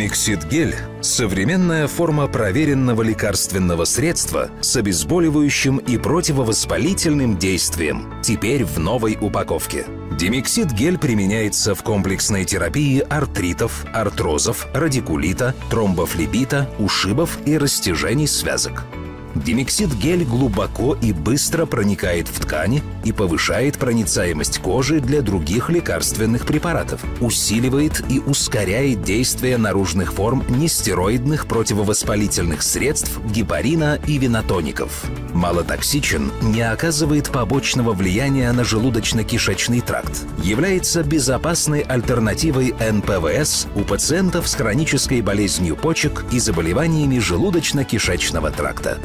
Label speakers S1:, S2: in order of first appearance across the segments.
S1: Миксид гель – современная форма проверенного лекарственного средства с обезболивающим и противовоспалительным действием, теперь в новой упаковке. Демиксид гель применяется в комплексной терапии артритов, артрозов, радикулита, тромбофлебита, ушибов и растяжений связок. Демиксид-гель глубоко и быстро проникает в ткани и повышает проницаемость кожи для других лекарственных препаратов, усиливает и ускоряет действие наружных форм нестероидных противовоспалительных средств, гепарина и винотоников. Малотоксичен, не оказывает побочного влияния на желудочно-кишечный тракт, является безопасной альтернативой НПВС у пациентов с хронической болезнью почек и заболеваниями желудочно-кишечного тракта.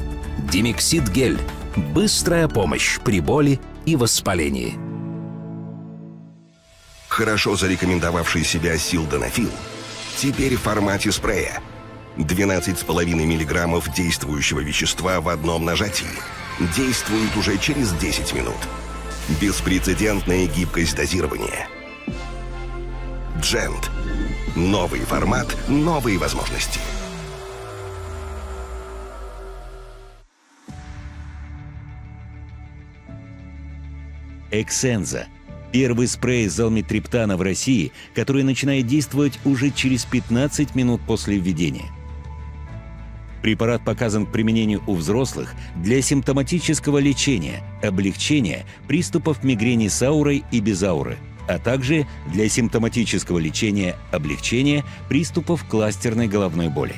S1: Демиксид гель. Быстрая помощь
S2: при боли и воспалении. Хорошо зарекомендовавший себя силденофил теперь в формате спрея. 12,5 миллиграммов действующего вещества в одном нажатии. Действует уже через 10 минут. Беспрецедентная гибкость дозирования. Джент. Новый формат, новые возможности.
S3: Эксенза. Первый спрей залмитриптана в России, который начинает действовать уже через 15 минут после введения. Препарат показан к применению у взрослых для симптоматического лечения, облегчения приступов мигрени с аурой и без ауры, а также для симптоматического лечения, облегчения приступов кластерной головной боли.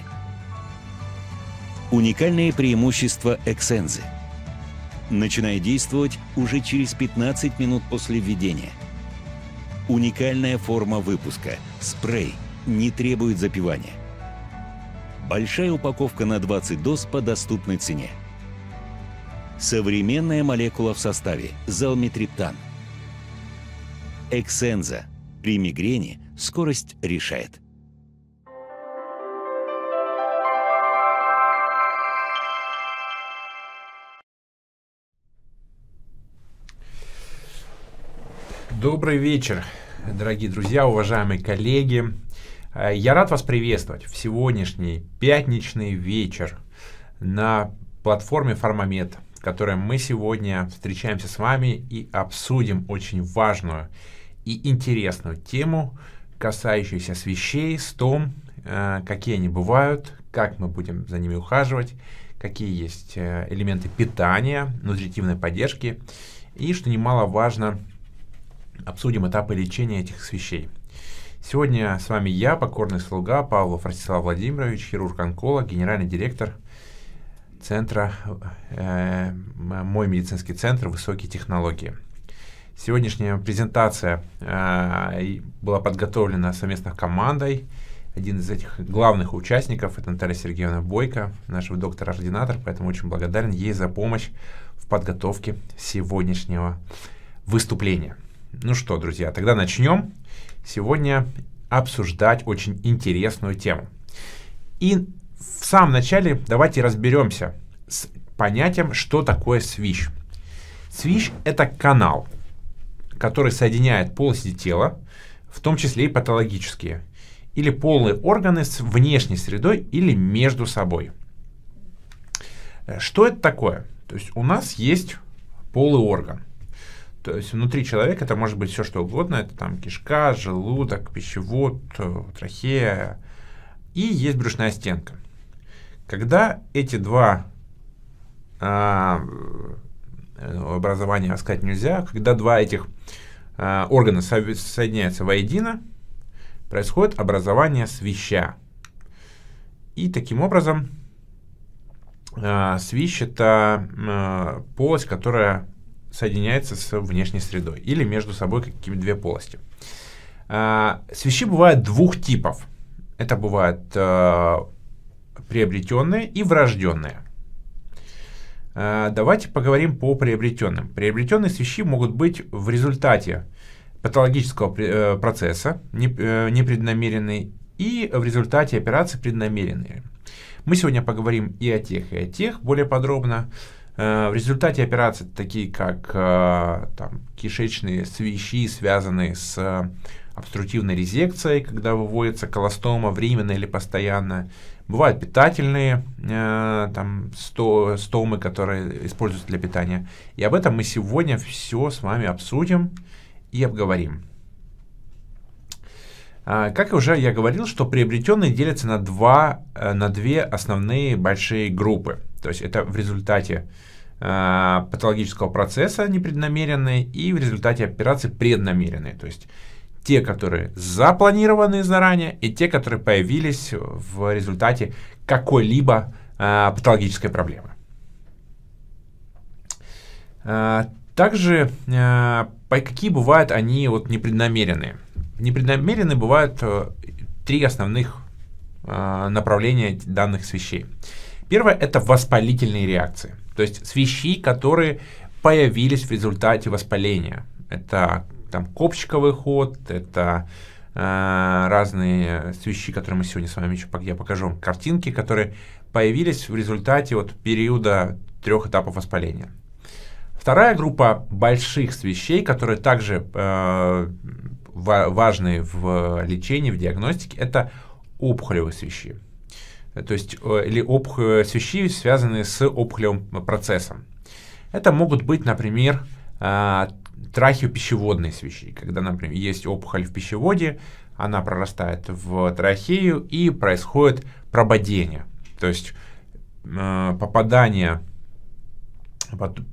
S3: Уникальные преимущества Эксензы – Начинай действовать уже через 15 минут после введения. Уникальная форма выпуска – спрей, не требует запивания. Большая упаковка на 20 доз по доступной цене. Современная молекула в составе – залмитриптан. Эксенза. При мигрени скорость решает.
S4: Добрый вечер, дорогие друзья, уважаемые коллеги. Э, я рад вас приветствовать в сегодняшний пятничный вечер на платформе Фармамед, в которой мы сегодня встречаемся с вами и обсудим очень важную и интересную тему, касающуюся свещей, с том, э, какие они бывают, как мы будем за ними ухаживать, какие есть э, элементы питания, нутритивной поддержки и, что немаловажно, важно, обсудим этапы лечения этих вещей. Сегодня с вами я, покорный слуга Павлов Ростислав Владимирович, хирург-онколог, генеральный директор центра, э, мой медицинский центр «Высокие технологии». Сегодняшняя презентация э, была подготовлена совместно командой. Один из этих главных участников – это Наталья Сергеевна Бойко, наш доктор-ординатор, поэтому очень благодарен ей за помощь в подготовке сегодняшнего выступления – ну что, друзья, тогда начнем сегодня обсуждать очень интересную тему. И в самом начале давайте разберемся с понятием, что такое свищ. Свищ – это канал, который соединяет полости тела, в том числе и патологические, или полые органы с внешней средой или между собой. Э, что это такое? То есть у нас есть полый орган – то есть внутри человека это может быть все что угодно. Это там кишка, желудок, пищевод, э, трахея. И есть брюшная стенка. Когда эти два а, э, образования сказать нельзя, когда два этих а, органа со соединяются воедино, происходит образование свища. И таким образом а, свищ это а, полость, которая соединяется с внешней средой или между собой какими-то две полости. А, свечи бывают двух типов. Это бывают а, э, приобретенные и врожденные. А, давайте поговорим по приобретенным. Приобретенные свечи могут быть в результате патологического э, процесса, э, непреднамеренный, и в результате операции преднамеренные. Мы сегодня поговорим и о тех, и о тех более подробно. Э, в результате операций, такие как э, там, кишечные свищи, связанные с э, обструктивной резекцией, когда выводится колостома временно или постоянно, Бывают питательные там, стомы, которые используются для питания. И об этом мы сегодня все с вами обсудим и обговорим. как уже я говорил, что приобретенные делятся на, два, на две основные большие группы. То есть это в результате э, патологического процесса непреднамеренные и в результате операции преднамеренные. То есть те, которые запланированы заранее, и те, которые появились в результате какой-либо э, патологической проблемы. Э, также э, какие бывают они вот непреднамеренные? Непреднамеренные бывают э, три основных э, направления данных свещей. вещей. Первое – это воспалительные реакции, то есть свищи, которые появились в результате воспаления. Это там копчиковый ход, это э, разные свищи, которые мы сегодня с вами еще я покажу картинки, которые появились в результате вот периода трех этапов воспаления. Вторая группа больших свещей, которые также э, важны в лечении, в диагностике, это опухолевые свещи. Э, то есть или опухоль, свящи, э, связанные с опухолевым процессом. Это могут быть, например, а, трахеопищеводные свищи, когда, например, есть опухоль в пищеводе, она прорастает в трахею и происходит прободение, то есть э, попадание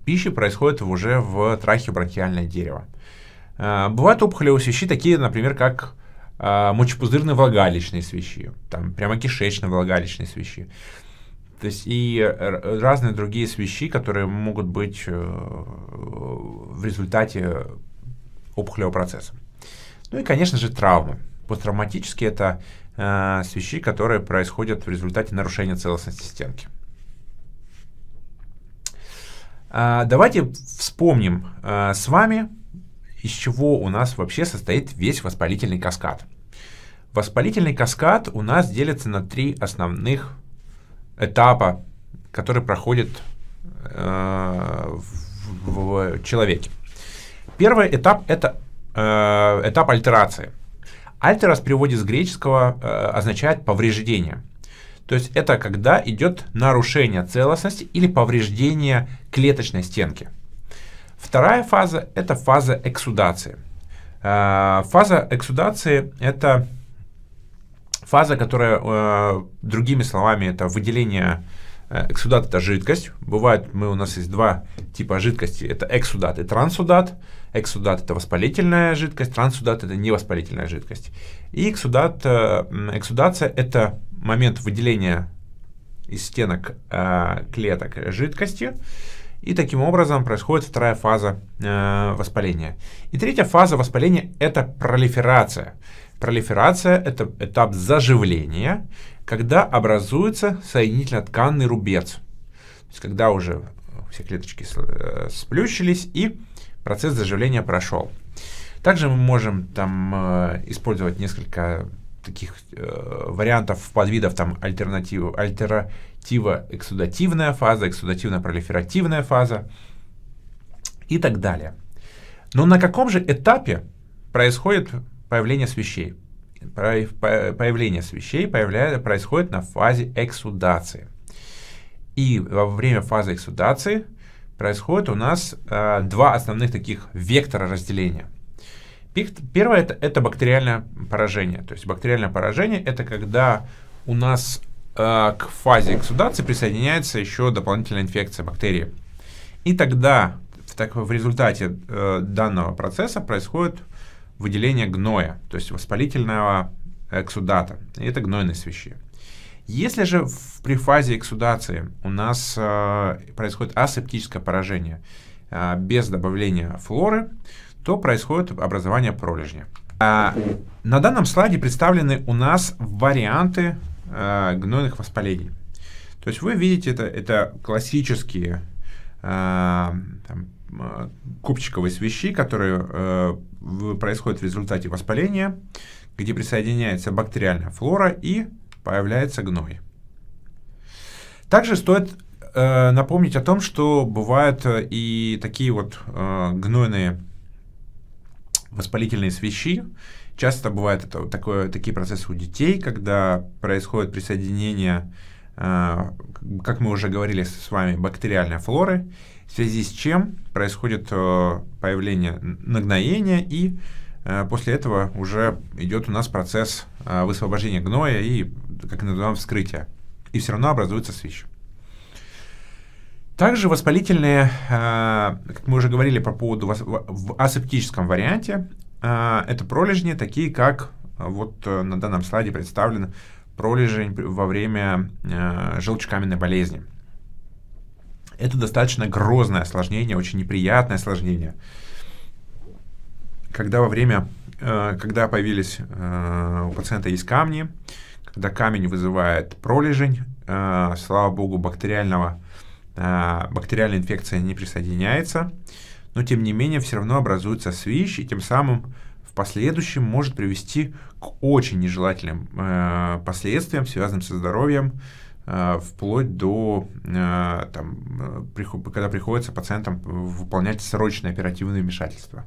S4: пищи происходит уже в трахеобронхиальное дерево. Бывают опухолевые свищи такие, например, как а, мочепузырно влагалищные свищи, там прямо кишечно влагалищные свищи. То есть и разные другие свищи, которые могут быть э, в результате опухолевого процесса. Ну и, конечно же, травмы. Посттравматические это э, свищи, которые происходят в результате нарушения целостности стенки. А, давайте вспомним э, с вами, из чего у нас вообще состоит весь воспалительный каскад. Воспалительный каскад у нас делится на три основных этапа, которые проходят э, в, в человеке. Первый этап – это э, этап альтерации. Альтерас в переводе с греческого э, означает «повреждение». То есть это когда идет нарушение целостности или повреждение клеточной стенки. Вторая фаза – это фаза эксудации. Э, фаза эксудации – это Фаза, которая, э, другими словами, это выделение э, Эксудат – это жидкость. Бывает, мы, у нас есть два типа жидкости. Это эксудат и трансудат. Эксудат – это воспалительная жидкость, трансудат – это невоспалительная жидкость. И эксудат, э, эксудация – это момент выделения из стенок клеток жидкости. И таким образом происходит вторая фаза воспаления. И третья фаза воспаления – это пролиферация. Пролиферация – это этап заживления, когда образуется соединительно-тканный рубец. То есть, когда уже все клеточки э, сплющились и процесс заживления прошел. Также мы можем там э, использовать несколько таких э, вариантов подвидов там альтернатива альтернатива эксудативная фаза эксудативно пролиферативная фаза и так далее но на каком же этапе происходит появление свещей. Появление свещей появляется, происходит на фазе эксудации. И во время фазы эксудации происходит у нас э, два основных таких вектора разделения. Первое это, это бактериальное поражение. То есть бактериальное поражение это когда у нас э, к фазе эксудации присоединяется еще дополнительная инфекция бактерии. И тогда в, так, в результате э, данного процесса происходит выделение гноя, то есть воспалительного эксудата. И это гнойные свищи. Если же в, при фазе эксудации у нас э, происходит асептическое поражение э, без добавления флоры, то происходит образование пролежня. А, на данном слайде представлены у нас варианты э, гнойных воспалений. То есть вы видите, это, это классические э, там, а, купчиковой свищи, которая э, происходит в результате воспаления, где присоединяется бактериальная флора и появляется гной. Также стоит э, напомнить о том, что бывают э, и такие вот э, гнойные воспалительные свищи. Часто бывают это, такое, такие процессы у детей, когда происходит присоединение, э, как мы уже говорили с вами, бактериальной флоры в связи с чем происходит э, появление нагноения и э, После этого уже идет у нас процесс э, высвобождения гноя и, как и называем, вскрытия. И все равно образуется свищ. Также воспалительные, как мы уже говорили по поводу в асептическом варианте, это пролежни, такие как вот на данном слайде представлен пролежень во время желчекаменной болезни. Это достаточно грозное осложнение, очень неприятное осложнение. Когда во время, э, когда появились э, у пациента есть камни, когда камень вызывает пролежень, э, слава богу, бактериального, бактериальная инфекция не присоединяется, но тем не менее все равно образуется свищ, и тем самым в последующем может привести к очень нежелательным э, последствиям, связанным со здоровьем, Э, вплоть до, э, там, э, когда приходится пациентам выполнять срочное оперативное вмешательство.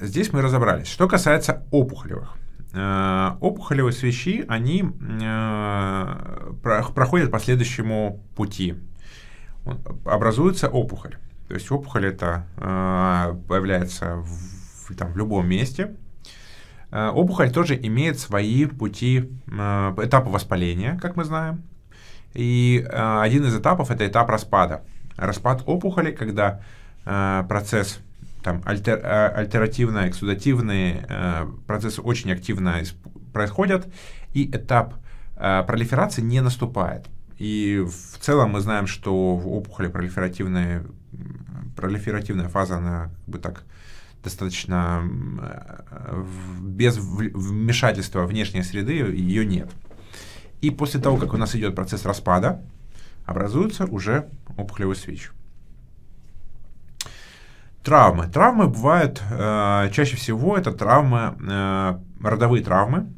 S4: Здесь мы разобрались. Что касается опухолевых. Опухолевые свечи, они проходят по следующему пути. Образуется опухоль. То есть опухоль это появляется в, там, в любом месте, Э, опухоль тоже имеет свои пути, э, этапы воспаления, как мы знаем. И э, один из этапов – это этап распада. Распад опухоли, когда процесс там альтер, альтеративно эксудативные э, процессы очень активно происходят, и этап пролиферации не наступает. И в целом мы знаем, что в опухоли пролиферативная, пролиферативная фаза, она как бы так достаточно э, без вмешательства внешней среды ее нет. И после того, как у нас идет процесс распада, образуется уже опухолевые свеч. Травмы. Травмы бывают, э, чаще всего это травмы, э, родовые травмы,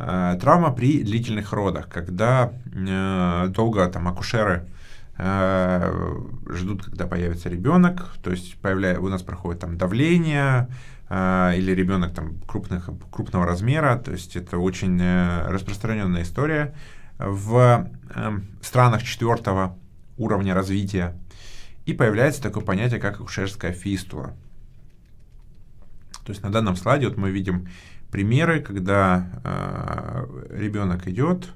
S4: э, травма при длительных родах, когда э, долго там акушеры э, Э, ждут, когда появится ребенок, то есть появля... у нас проходит там давление, э, или ребенок там крупных, крупного размера, то есть это очень э, распространенная история в эм, странах четвертого уровня развития. И появляется такое понятие, как акушерская фистула. То есть на данном слайде вот мы видим примеры, когда э, ребенок идет,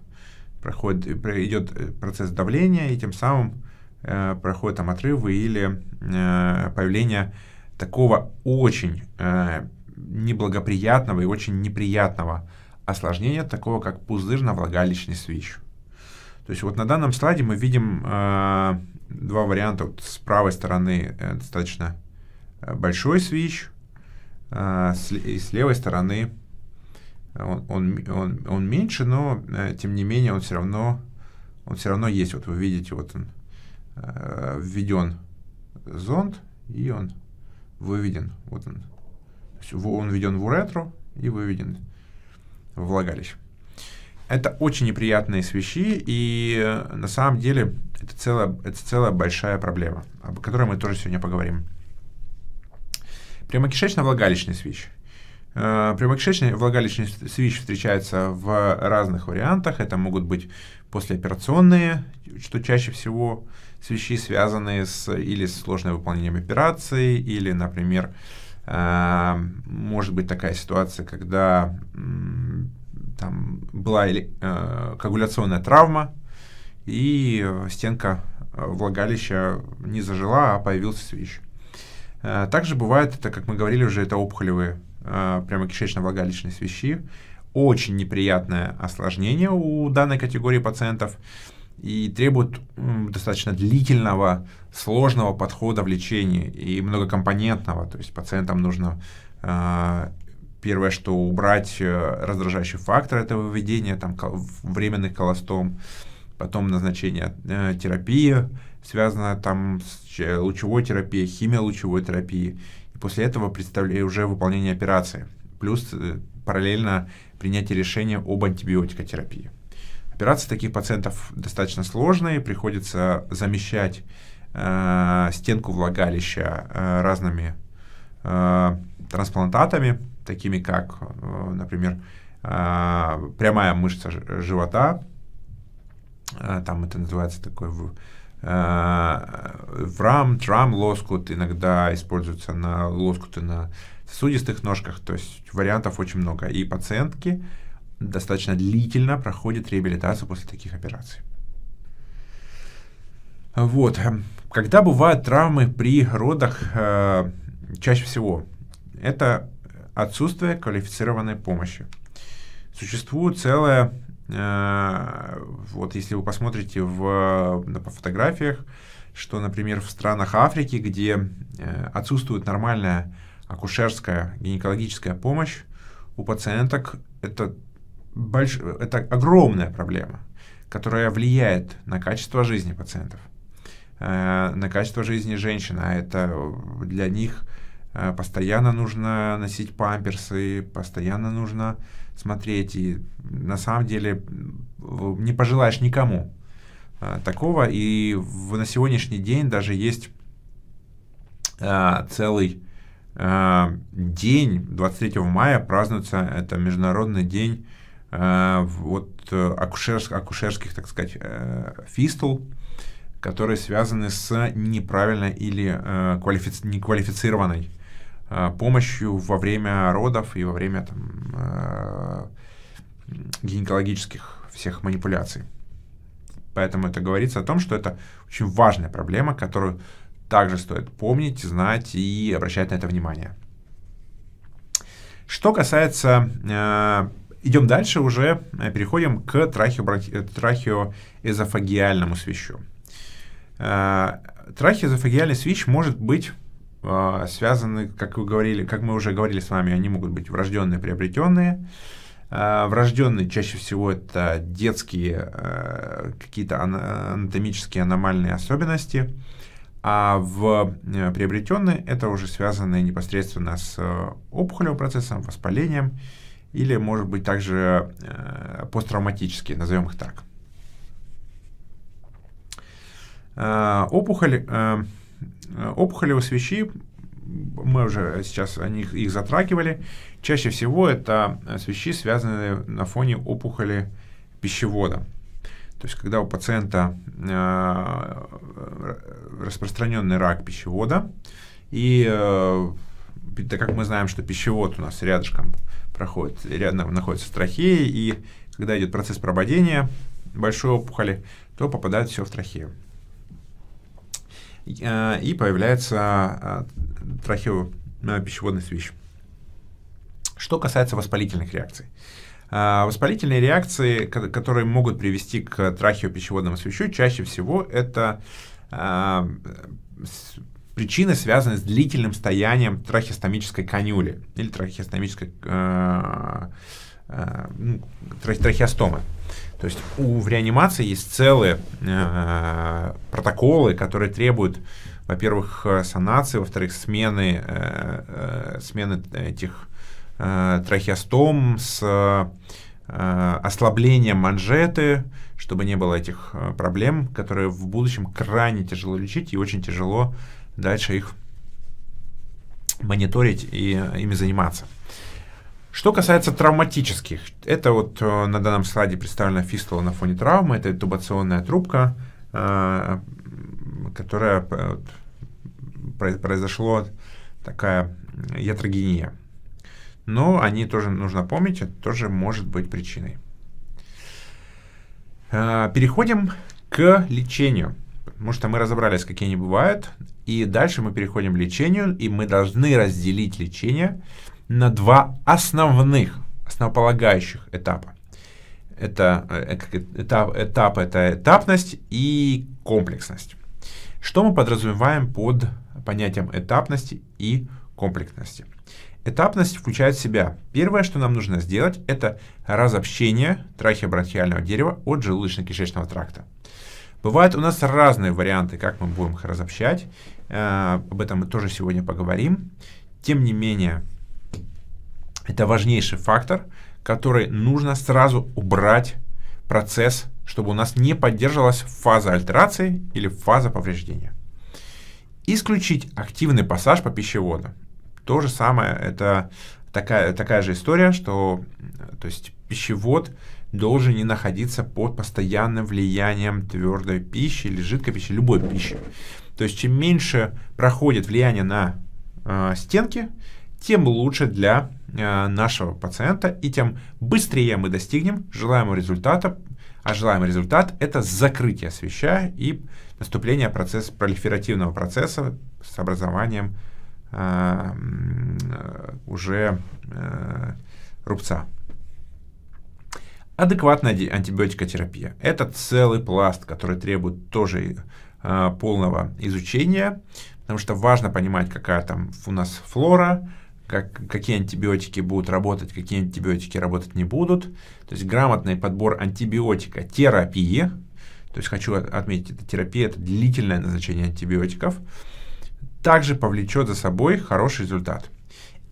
S4: проходит, идет э, процесс давления, и тем самым э, проходят там отрывы или э, появление такого очень э, неблагоприятного и очень неприятного осложнения, такого как пузырно-влагалищный свищ. То есть вот на данном слайде мы видим э, два варианта. Вот с правой стороны э, достаточно э, большой свищ э, с, и с левой стороны он, он, он, он меньше, но э, тем не менее он все равно он все равно есть. Вот вы видите, вот он э, введен зонд, и он выведен. Вот он. Он введен в уретру и выведен в влагалище. Это очень неприятные свечи и э, на самом деле это целая, это целая большая проблема, о которой мы тоже сегодня поговорим. Прямокишечно-влагалищный свищ. Э, Прямокишечная влагалищная свищ встречается в разных вариантах. Это могут быть послеоперационные, что чаще всего свищи связанные с или с сложным выполнением операции, или, например, э, может быть такая ситуация, когда там была или э, коагуляционная травма, и стенка влагалища не зажила, а появился свищ. Также бывает, это, как мы говорили уже, это опухолевые а, прямо кишечно-влагалищной свищи. Очень неприятное осложнение у данной категории пациентов и требует достаточно длительного, сложного подхода в лечении и многокомпонентного. То есть пациентам нужно а, первое, что убрать э, раздражающий фактор этого введения, там временный колостом, потом назначение э, терапии, связанное там с лучевой терапией, химиолучевой терапией и после этого представление уже выполнение операции, плюс э, параллельно принятие решения об антибиотикотерапии. Операции таких пациентов достаточно сложные, приходится замещать э, стенку влагалища э, разными э, трансплантатами, такими как, э, например, э, прямая мышца живота, э, там это называется такой Э, Врам, трам, лоскут иногда используются на лоскуты на сосудистых ножках, то есть вариантов очень много. И пациентки достаточно длительно проходят реабилитацию после таких операций. Вот. Когда бывают травмы при родах, э, чаще всего это отсутствие квалифицированной помощи. Существует целая Э, вот если вы посмотрите в, по фотографиях, что, например, в странах Африки, где э, отсутствует нормальная акушерская гинекологическая помощь у пациенток, это, больш... это огромная проблема, которая влияет на качество жизни пациентов, э, на качество жизни женщин, а это для них постоянно нужно носить памперсы, постоянно нужно смотреть, и на самом деле не пожелаешь никому а, такого. И в, на сегодняшний день даже есть а, целый а, день, 23 мая празднуется, это Международный день вот э, акушерск, акушерских, так сказать, э, фистул, которые связаны с неправильной или э, квалифици- неквалифицированной Э, помощью во время родов и во время там, э, гинекологических всех манипуляций. Поэтому это говорится о том, что это очень важная проблема, которую также стоит помнить, знать и обращать на это внимание. Что касается... Э, идем дальше, уже э, переходим к трахеоэзофагиальному свищу. Э, трахеоэзофагиальный свищ может быть а, связаны, как вы говорили, как мы уже говорили с вами, они могут быть врожденные, приобретенные. А, врожденные чаще всего это детские а, какие-то анатомические аномальные особенности, а в приобретенные это уже связаны непосредственно с опухолевым процессом, воспалением или, может быть, также посттравматические, назовем их так. Опухоль Э, опухоли у свечи, мы уже сейчас о них их затрагивали, чаще всего это свечи, связанные на фоне опухоли пищевода. То есть, когда у пациента э, распространенный рак пищевода, и э, так как мы знаем, что пищевод у нас рядышком проходит, рядом находится трахея, и когда идет процесс прободения большой опухоли, то попадает все в трахею. Э, и появляется э, трахеопищеводный свищ. Что касается воспалительных реакций. Э, воспалительные реакции, которые могут привести к трахеопищеводному свищу, чаще всего это причины связаны с длительным стоянием трахеостомической канюли или трахеостомической э, э, ну, трахеостомы. То есть у, в реанимации есть целые э, протоколы, которые требуют, во-первых, э, санации, во-вторых, смены, э, э, смены этих э, трахеостом с э, ослаблением манжеты, чтобы не было этих э, проблем, которые в будущем крайне тяжело лечить и очень тяжело дальше их мониторить и ими заниматься. Что касается травматических, это вот э, на данном слайде представлена фистула на фоне травмы, это интубационная трубка, э, которая э, произошло такая ятрогения. Но они тоже нужно помнить, это тоже может быть причиной. Переходим к лечению, потому что мы разобрались, какие они бывают, и дальше мы переходим к лечению, и мы должны разделить лечение – на два основных, основополагающих этапа. Это э, этап, этап это этапность и комплексность. Что мы подразумеваем под понятием этапности и комплексности? Этапность включает в себя. Первое, что нам нужно сделать, это разобщение трахеобронхиального дерева от желудочно-кишечного тракта. Бывают у нас разные варианты, как мы будем их разобщать. Э, об этом мы тоже сегодня поговорим. Тем не менее, это важнейший фактор, который нужно сразу убрать процесс, чтобы у нас не поддерживалась фаза альтерации или фаза повреждения. Исключить активный пассаж по пищеводу. То же самое, это такая, такая же история, что то есть, пищевод должен не находиться под постоянным влиянием твердой пищи или жидкой пищи, любой пищи. То есть чем меньше проходит влияние на э, стенки, тем лучше для Э, нашего пациента, и тем быстрее мы достигнем желаемого результата, а желаемый результат – это закрытие свеча и наступление процесса, пролиферативного процесса с образованием э, уже э, рубца. Адекватная антибиотикотерапия – это целый пласт, который требует тоже э, полного изучения, потому что важно понимать, какая там у нас флора, как, какие антибиотики будут работать, какие антибиотики работать не будут. То есть грамотный подбор антибиотика, терапии, то есть хочу отметить, это терапия, это длительное назначение антибиотиков, также повлечет за собой хороший результат.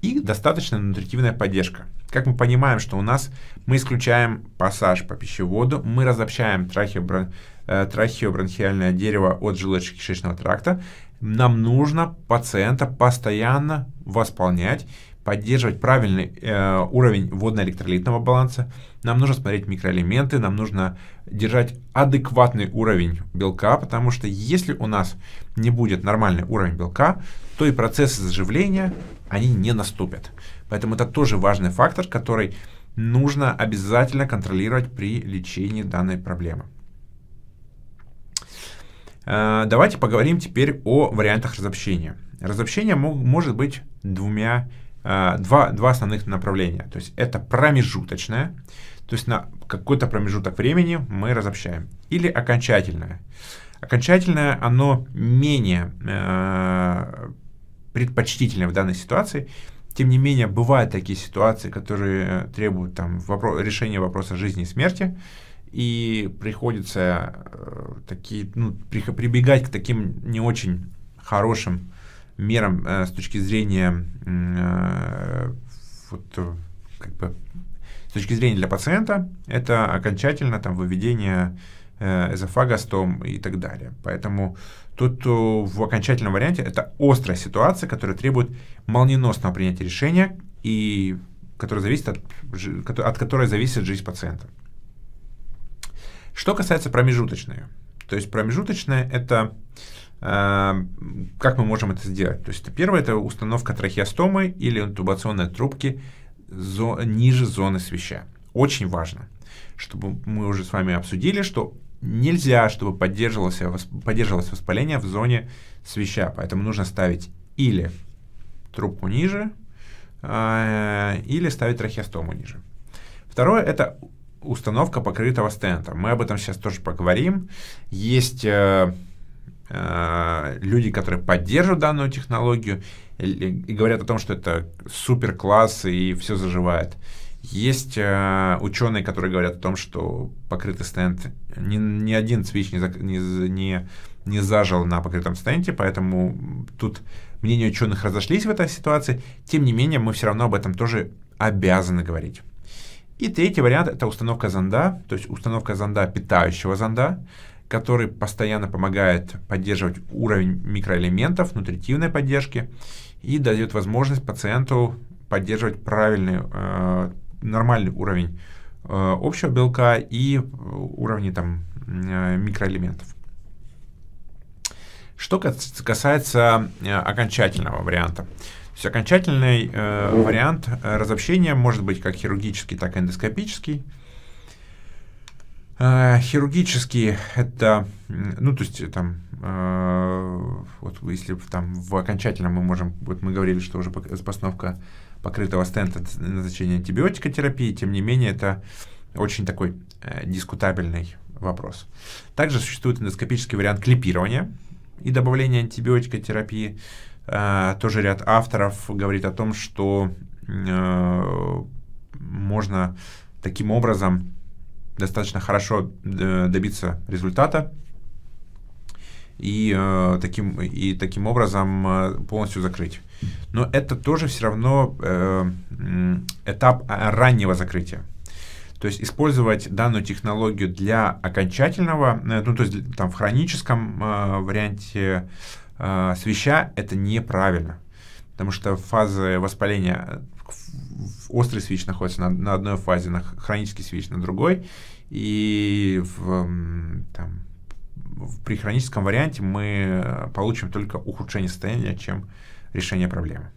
S4: И достаточно нутритивная поддержка. Как мы понимаем, что у нас мы исключаем пассаж по пищеводу, мы разобщаем трахеобран э, трахеобронхиальное дерево от желудочно-кишечного тракта, нам нужно пациента постоянно восполнять, поддерживать правильный э, уровень водно-электролитного баланса, нам нужно смотреть микроэлементы, нам нужно держать адекватный уровень белка, потому что если у нас не будет нормальный уровень белка, то и процессы заживления, они не наступят. Поэтому это тоже важный фактор, который нужно обязательно контролировать при лечении данной проблемы. Э, давайте поговорим теперь о вариантах разобщения. Разобщение может быть двумя, э, два, два основных направления. То есть это промежуточное, то есть на какой-то промежуток времени мы разобщаем. Или окончательное. Окончательное, оно менее э, предпочтительное в данной ситуации. Тем не менее, бывают такие ситуации, которые требуют там, вопро- решения вопроса жизни и смерти и приходится э, такие, ну, прибегать к таким не очень хорошим мерам э, с точки зрения э, вот, э, как бы, с точки зрения для пациента, это окончательно там выведение э, эзофага с и так далее. Поэтому тут э, в окончательном варианте это острая ситуация, которая требует молниеносного принятия решения и которая зависит от, от которой зависит жизнь пациента. Что касается промежуточной, то есть промежуточная это э, как мы можем это сделать? То есть первое это установка трахеостомы или интубационной трубки зо ниже зоны свища. Очень важно, чтобы мы уже с вами обсудили, что нельзя, чтобы поддерживалось, поддерживалось воспаление в зоне свища, поэтому нужно ставить или трубку ниже, э, или ставить трахеостому ниже. Второе – это установка покрытого стента. Мы об этом сейчас тоже поговорим. Есть э, э, люди, которые поддерживают данную технологию и, и говорят о том, что это супер класс и все заживает. Есть э, ученые, которые говорят о том, что покрытый стенд, ни, ни один свич не, не, не, не зажил на покрытом стенде, поэтому тут мнения ученых разошлись в этой ситуации. Тем не менее, мы все равно об этом тоже обязаны говорить. И третий вариант это установка зонда, то есть установка зонда питающего зонда, который постоянно помогает поддерживать уровень микроэлементов, нутритивной поддержки и дает возможность пациенту поддерживать правильный, э, нормальный уровень э, общего белка и э, уровни там, э, микроэлементов. Что касается э, окончательного варианта, то есть окончательный э, вариант э, разобщения может быть как хирургический, так и эндоскопический. Э, хирургический это, ну то есть э, там, э, вот если там в окончательном мы можем, вот мы говорили, что уже постановка покрытого стента назначения антибиотикотерапии. тем не менее это очень такой э, дискутабельный вопрос. Также существует эндоскопический вариант клипирования и добавления антибиотикотерапии. терапии. Э, тоже ряд авторов говорит о том, что э, можно таким образом достаточно хорошо э, добиться результата и э, таким и таким образом полностью закрыть. Но это тоже все равно э, этап а, раннего закрытия. То есть использовать данную технологию для окончательного, ну то есть там в хроническом э, варианте э, свища, это неправильно. Потому что фазы воспаления, э, острый свеч находится на, на одной фазе, на хронический свеч на другой. И в, там, при хроническом варианте мы получим только ухудшение состояния, чем решение проблемы.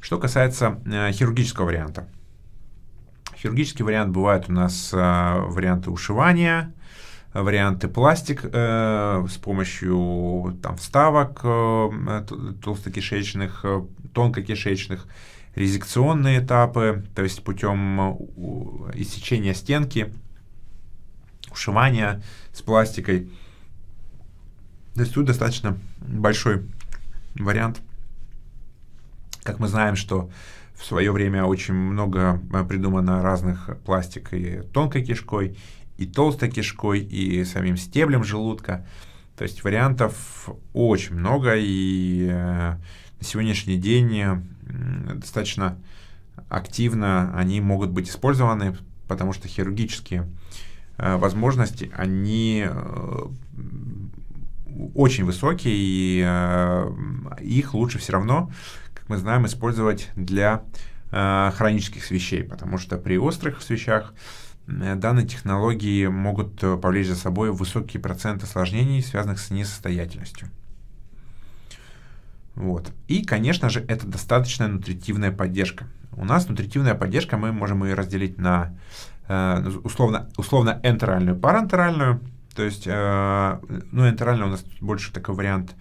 S4: Что касается э, хирургического варианта. Хирургический вариант бывает у нас э, варианты ушивания – варианты пластик э, с помощью там, вставок э, толстокишечных, э, тонкокишечных, резекционные этапы, то есть путем иссечения стенки, ушивания с пластикой. То есть тут достаточно большой вариант. Как мы знаем, что в свое время очень много э, придумано разных пластик и тонкой кишкой, и толстой кишкой, и самим стеблем желудка. То есть вариантов очень много, и э, на сегодняшний день э, достаточно активно они могут быть использованы, потому что хирургические э, возможности, они очень высокие, и их лучше все равно, как мы знаем, использовать для хронических свечей, потому что при острых свечах Э, данные технологии могут э, повлечь за собой высокие проценты осложнений, связанных с несостоятельностью. Вот. И, конечно же, это достаточная нутритивная поддержка. У нас нутритивная поддержка, мы можем ее разделить на э, условно, условно энтеральную, параэнтеральную. То есть, э, ну, энтеральная у нас больше такой вариант,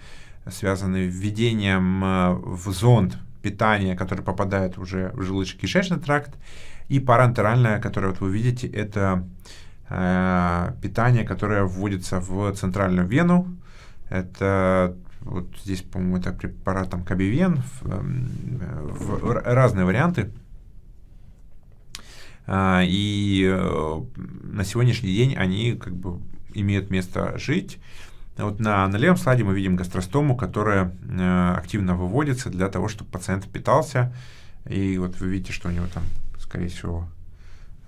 S4: связанный введением э, в зонд питания, который попадает уже в желудочно-кишечный тракт, и парантеральная, которую вот вы видите, это э, питание, которое вводится в центральную вену. Это вот здесь, по-моему, это препарат там Кабивен, эм, в, в, в, разные варианты. А, и э, на сегодняшний день они как бы имеют место жить. Вот на, на левом слайде мы видим гастростому, которая э, активно выводится для того, чтобы пациент питался. И вот вы видите, что у него там скорее всего,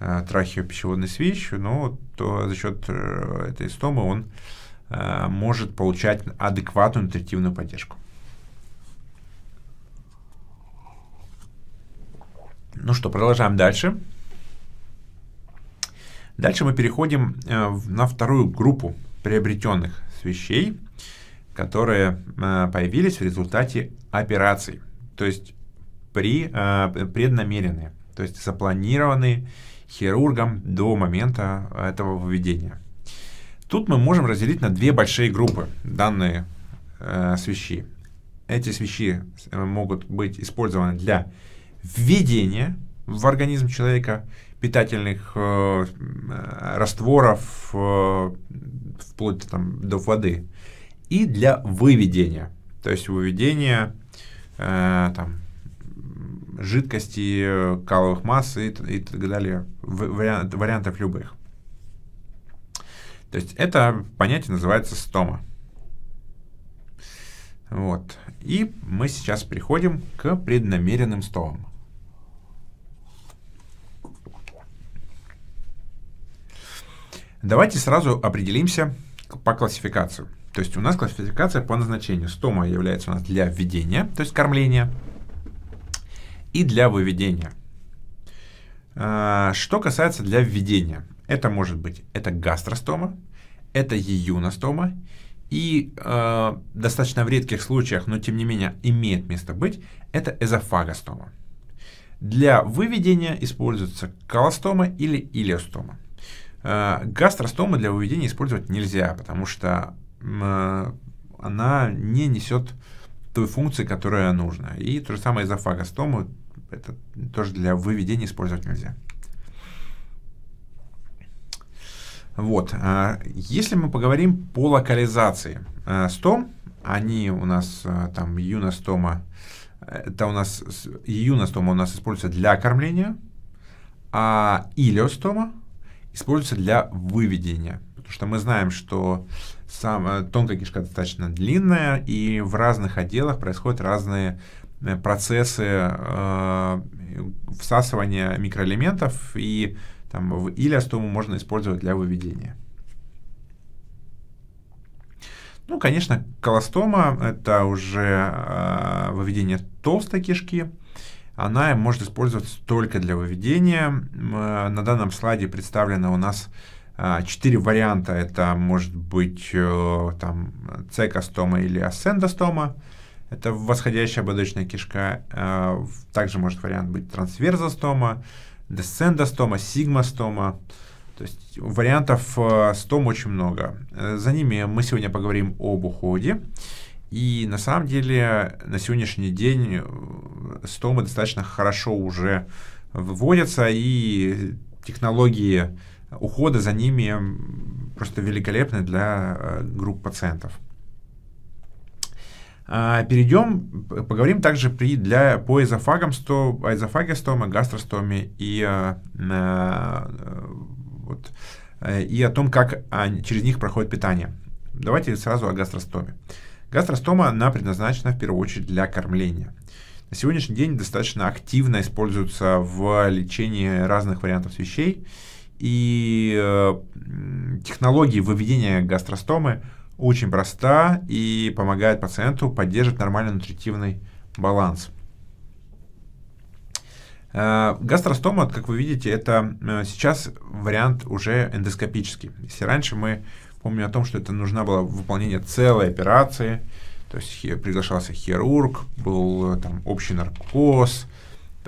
S4: э, трахеопищеводной свищу, но то за счет э, этой стомы он э, может получать адекватную нутритивную поддержку. Ну что, продолжаем дальше. Дальше мы переходим на вторую группу приобретенных свищей, которые появились в результате операций, то есть при, преднамеренные то есть запланированы хирургом до момента этого введения. Тут мы можем разделить на две большие группы данные э, свечи. Эти свечи э, могут быть использованы для введения в организм человека питательных э, э, растворов, э, вплоть там, до воды, и для выведения. То есть выведения э, там, жидкости, каловых масс и, и так далее, вариант, вариантов любых. То есть это понятие называется стома. Вот. И мы сейчас приходим к преднамеренным стомам. Давайте сразу определимся по классификации. То есть у нас классификация по назначению. Стома является у нас для введения, то есть кормления – и для выведения. А, что касается для введения, это может быть это гастростома, это еюностома и э, достаточно в редких случаях, но тем не менее имеет место быть, это эзофагостома. Для выведения используется колостома или илиостома. Э, а, гастростомы для выведения использовать нельзя, потому что э, она не несет э, той функции, которая нужна. И то же самое изофагостома, это тоже для выведения использовать нельзя. Вот. А, если мы поговорим по локализации стом, а, они у нас а, там юнастома, это у нас юнастома у нас используется для кормления, а илиостома используется для выведения. Потому что мы знаем, что сам, э, тонкая кишка достаточно длинная, и в разных отделах происходят разные э, процессы э, всасывания микроэлементов, и там, в илиостому можно использовать для выведения. Ну, конечно, колостома – это уже э, выведение толстой кишки. Она может использоваться только для выведения. Э, на данном слайде представлена у нас э, а, четыре варианта это может быть э, там цекостома или асцендостома. Это восходящая ободочная кишка. А, также может вариант быть трансверзостома, десцендостома, сигмастома. То есть вариантов э, стом очень много. Э, за ними мы сегодня поговорим об уходе. И на самом деле на сегодняшний день стомы достаточно хорошо уже выводятся и технологии ухода за ними просто великолепны для э, групп пациентов. А, Перейдем, поговорим также при, для, по эзофагостом, эзофагостоме, гастростоме и, э, э, вот, и о том, как через них проходит питание. Давайте сразу о гастростоме. Гастростома, она предназначена в первую очередь для кормления. На сегодняшний день достаточно активно используется в лечении разных вариантов вещей. И э, технология выведения гастростомы очень проста и помогает пациенту поддерживать нормальный нутритивный баланс. Э, гастростома, как вы видите, это э, сейчас вариант уже эндоскопический. Если раньше мы помним о том, что это нужно было выполнение целой операции, то есть приглашался хирург, был там общий наркоз,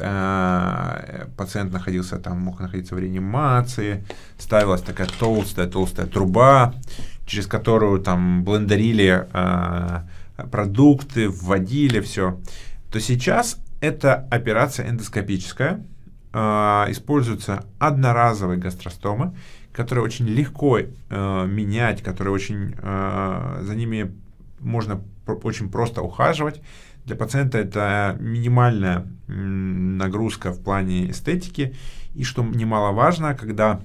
S4: Э, пациент находился там, мог находиться в реанимации, ставилась такая толстая-толстая труба, через которую там блендерили э, продукты, вводили все, то сейчас это операция эндоскопическая, э, используются одноразовые гастростомы, которые очень легко э, менять, которые очень, э, за ними можно очень просто ухаживать, для пациента это минимальная нагрузка в плане эстетики. И что немаловажно, когда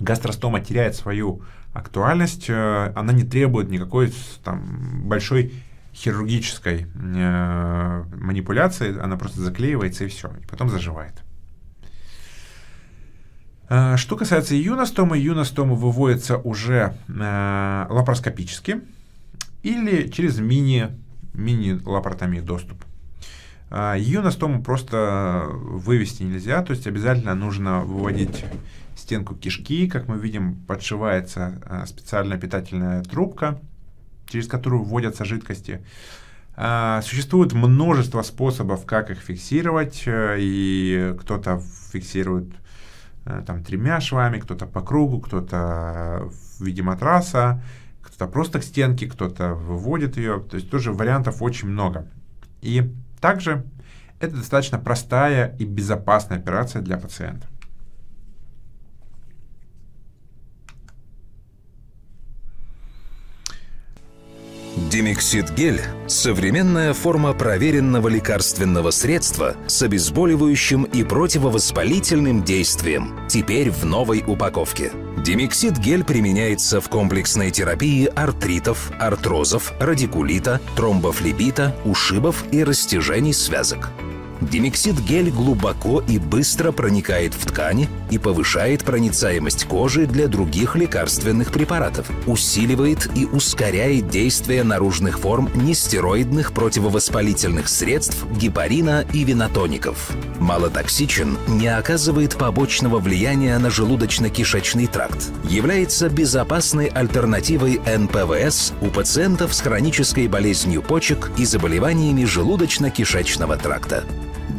S4: гастростома теряет свою актуальность, э, она не требует никакой там, большой хирургической э, манипуляции, она просто заклеивается и все, и потом заживает. Э, что касается юностомы, юностома выводится уже э, лапароскопически или через мини мини-лапаротомии доступ. А, Ее на стому просто вывести нельзя, то есть обязательно нужно выводить стенку кишки. Как мы видим, подшивается а, специальная питательная трубка, через которую вводятся жидкости. А, существует множество способов, как их фиксировать, э, и кто-то фиксирует э, там тремя швами, кто-то по кругу, кто-то в виде матраса кто-то просто к стенке, кто-то выводит ее, то есть тоже вариантов очень много. И также это достаточно простая и безопасная операция для пациента.
S1: Демиксид-гель – современная форма проверенного лекарственного средства с обезболивающим и противовоспалительным действием, теперь в новой упаковке. Демиксид-гель применяется в комплексной терапии артритов, артрозов, радикулита, тромбофлебита, ушибов и растяжений связок. Демиксид-гель глубоко и быстро проникает в ткани и повышает проницаемость кожи для других лекарственных препаратов, усиливает и ускоряет действие наружных форм нестероидных противовоспалительных средств, гепарина и винотоников. Малотоксичен, не оказывает побочного влияния на желудочно-кишечный тракт, является безопасной альтернативой НПВС у пациентов с хронической болезнью почек и заболеваниями желудочно-кишечного тракта.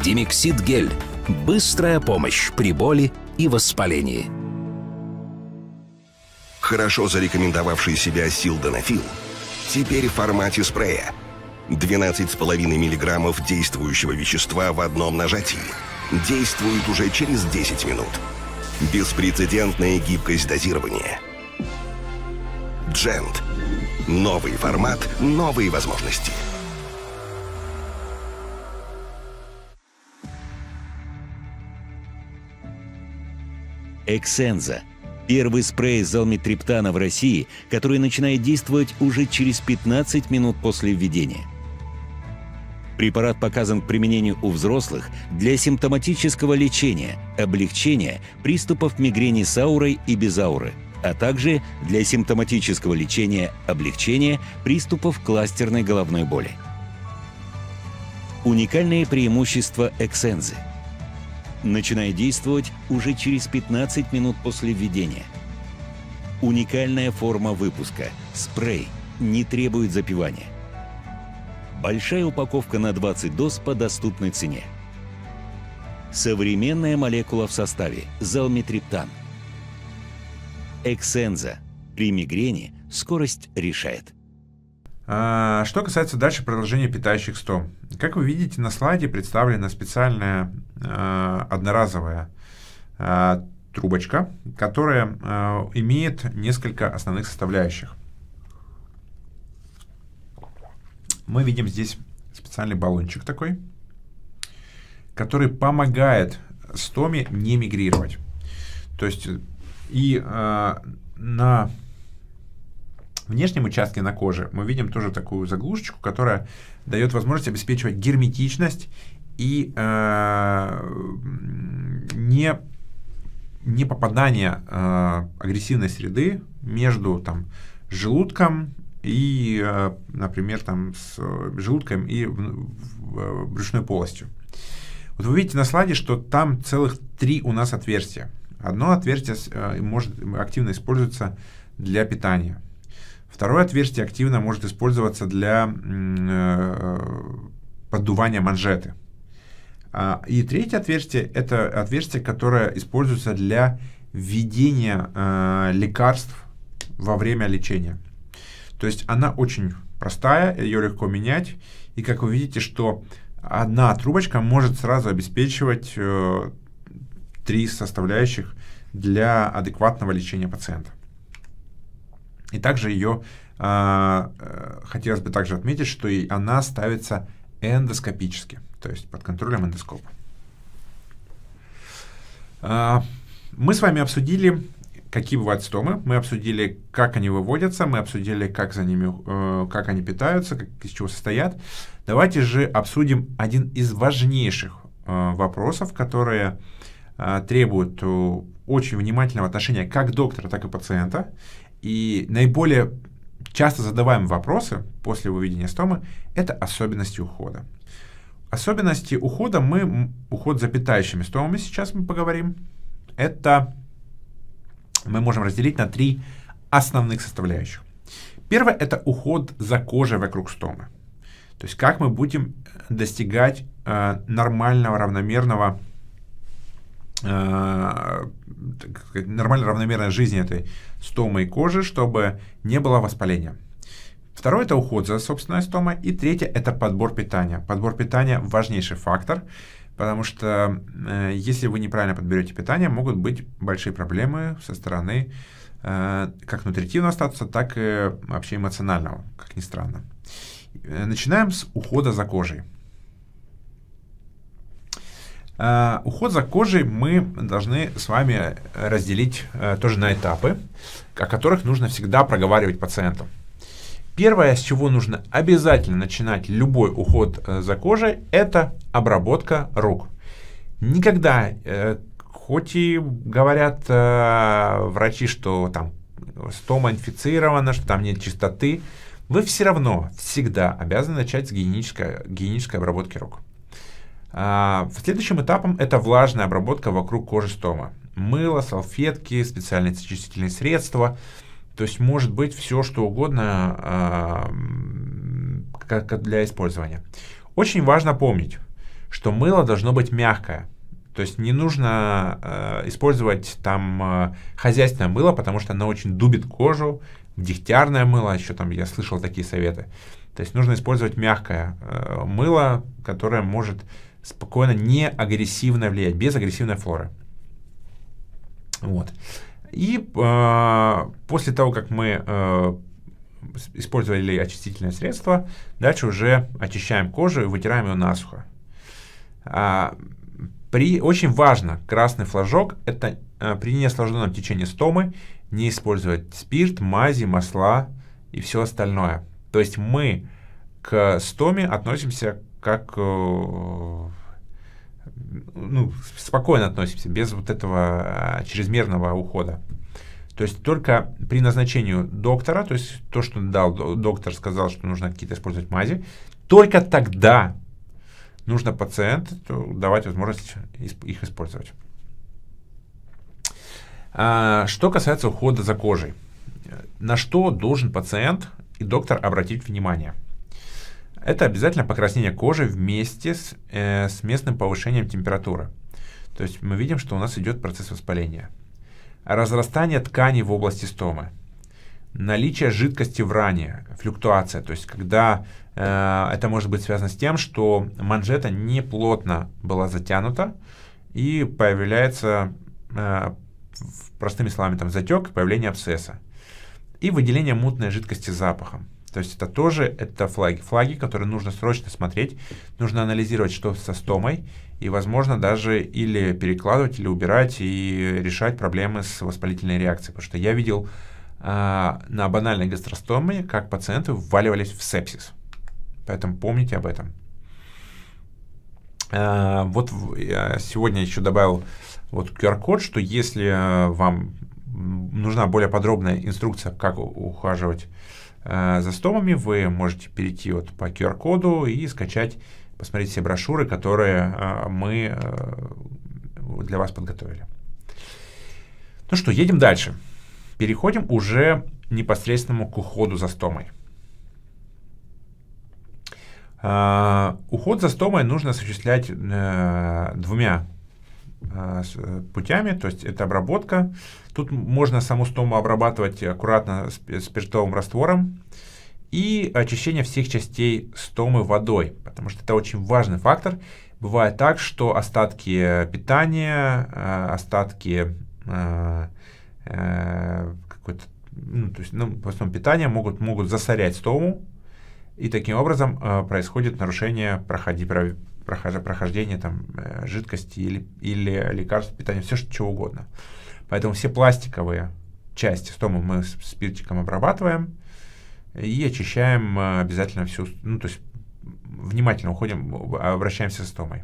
S1: Демиксид гель. Быстрая помощь при боли и
S2: воспалении. Хорошо зарекомендовавший себя силденофил теперь в формате спрея. 12,5 мг действующего вещества в одном нажатии. Действует уже через 10 минут. Беспрецедентная гибкость дозирования. Джент. Новый формат, новые возможности.
S3: Эксенза – первый спрей залмитриптана в России, который начинает действовать уже через 15 минут после введения. Препарат показан к применению у взрослых для симптоматического лечения, облегчения приступов мигрени с аурой и без ауры, а также для симптоматического лечения, облегчения приступов кластерной головной боли. Уникальные преимущества Эксензы – начиная действовать уже через 15 минут после введения. Уникальная форма выпуска – спрей, не требует запивания. Большая упаковка на 20 доз по доступной цене. Современная молекула в составе – залмитриптан.
S4: Эксенза. При мигрени скорость решает. А, что касается дальше продолжения питающих 100. Как вы видите, на слайде представлена специальная Э, одноразовая э, трубочка, которая э, имеет несколько основных составляющих. Мы видим здесь специальный баллончик такой, который помогает стоме не мигрировать. То есть и э, на внешнем участке на коже мы видим тоже такую заглушечку, которая дает возможность обеспечивать герметичность и э, не, не попадание э, агрессивной среды между там, желудком и, э, например, там, с э, желудком и э, брюшной полостью. Вот вы видите на слайде, что там целых три у нас отверстия. Одно отверстие э, может активно используется для питания. Второе отверстие активно может использоваться для э, э, поддувания манжеты. А, и третье отверстие – это отверстие, которое используется для введения э, лекарств во время лечения. То есть она очень простая, ее легко менять. И как вы видите, что одна трубочка может сразу обеспечивать э, три составляющих для адекватного лечения пациента. И также ее а, э, хотелось бы также отметить, что и она ставится эндоскопически то есть под контролем эндоскопа. А, мы с вами обсудили, какие бывают стомы, мы обсудили, как они выводятся, мы обсудили, как, за ними, э, как они питаются, как, из чего состоят. Давайте же обсудим один из важнейших э, вопросов, которые э, требуют очень внимательного отношения как доктора, так и пациента. И наиболее часто задаваемые вопросы после выведения стомы – это особенности ухода. Особенности ухода мы, уход за питающими стоимами сейчас мы поговорим, это мы можем разделить на три основных составляющих. Первое – это уход за кожей вокруг стомы. То есть как мы будем э, достигать э, нормального, равномерного, э, нормально равномерной жизни этой стомы и кожи, чтобы не было воспаления. Второе – это уход за собственной стомой. И третье – это подбор питания. Подбор питания – важнейший фактор, потому что э, если вы неправильно подберете питание, могут быть большие проблемы со стороны э, как нутритивного статуса, так и вообще эмоционального, как ни странно. Э, начинаем с ухода за кожей. Uh, уход за кожей мы должны с вами разделить uh, тоже на этапы, о которых нужно всегда проговаривать пациентам. Первое, с чего нужно обязательно начинать любой уход э, за кожей, это обработка рук. Никогда, э, хоть и говорят э, врачи, что там стома инфицирована, что там нет чистоты, вы все равно всегда обязаны начать с гигиенической, гигиенической обработки рук. А, следующим этапом это влажная обработка вокруг кожи стома. Мыло, салфетки, специальные очистительные средства – то есть может быть все, что угодно а, как для использования. Очень важно помнить, что мыло должно быть мягкое. То есть не нужно э, использовать там э, хозяйственное мыло, потому что оно очень дубит кожу, дегтярное мыло, еще там я слышал такие советы. То есть нужно использовать мягкое э, мыло, которое может спокойно, не агрессивно влиять, без агрессивной флоры. Вот. И а, после того, как мы а, использовали очистительное средство, дальше уже очищаем кожу и вытираем ее насухо. А, при, очень важно, красный флажок – это при неосложненном течении стомы не использовать спирт, мази, масла и все остальное. То есть мы к стоме относимся как э, ну, спокойно относимся, без вот этого а, чрезмерного ухода. То есть только при назначении доктора, то есть то, что дал доктор, сказал, что нужно какие-то использовать мази, только тогда нужно пациенту давать возможность их использовать. А, что касается ухода за кожей, на что должен пациент и доктор обратить внимание – это обязательно покраснение кожи вместе с, э, с местным повышением температуры. То есть мы видим, что у нас идет процесс воспаления. Разрастание ткани в области стомы. Наличие жидкости в ране, флюктуация. То есть когда э, это может быть связано с тем, что манжета неплотно была затянута и появляется, э, простыми словами, там затек, появление абсцесса. И выделение мутной жидкости запахом. То есть это тоже это флаги, флаги, которые нужно срочно смотреть, нужно анализировать, что со стомой, и, возможно, даже или перекладывать, или убирать, и решать проблемы с воспалительной реакцией. Потому что я видел а, на банальной гастростоме, как пациенты вваливались в сепсис. Поэтому помните об этом. А, вот я сегодня еще добавил вот QR-код, что если а, вам нужна более подробная инструкция, как ухаживать Э, застомами, вы можете перейти вот по QR-коду и скачать, посмотреть все брошюры, которые э, мы э, для вас подготовили. Ну что, едем дальше. Переходим уже непосредственно к уходу за стомой. Уход за стомой нужно осуществлять двумя а, э, путями, то есть это обработка. Тут можно саму стому обрабатывать аккуратно спиртовым э, раствором и очищение всех частей стомы водой, потому что это очень важный фактор. Бывает так, что остатки питания, э, остатки какой-то, ну, то есть, ну, в основном питания могут, могут засорять стому, и таким образом происходит нарушение проходи, прохождение там э, жидкости или, или лекарств, питания, все что, угодно. Поэтому все пластиковые части стома мы спиртиком обрабатываем и очищаем э, обязательно всю, ну, то есть внимательно уходим, обращаемся с стомой.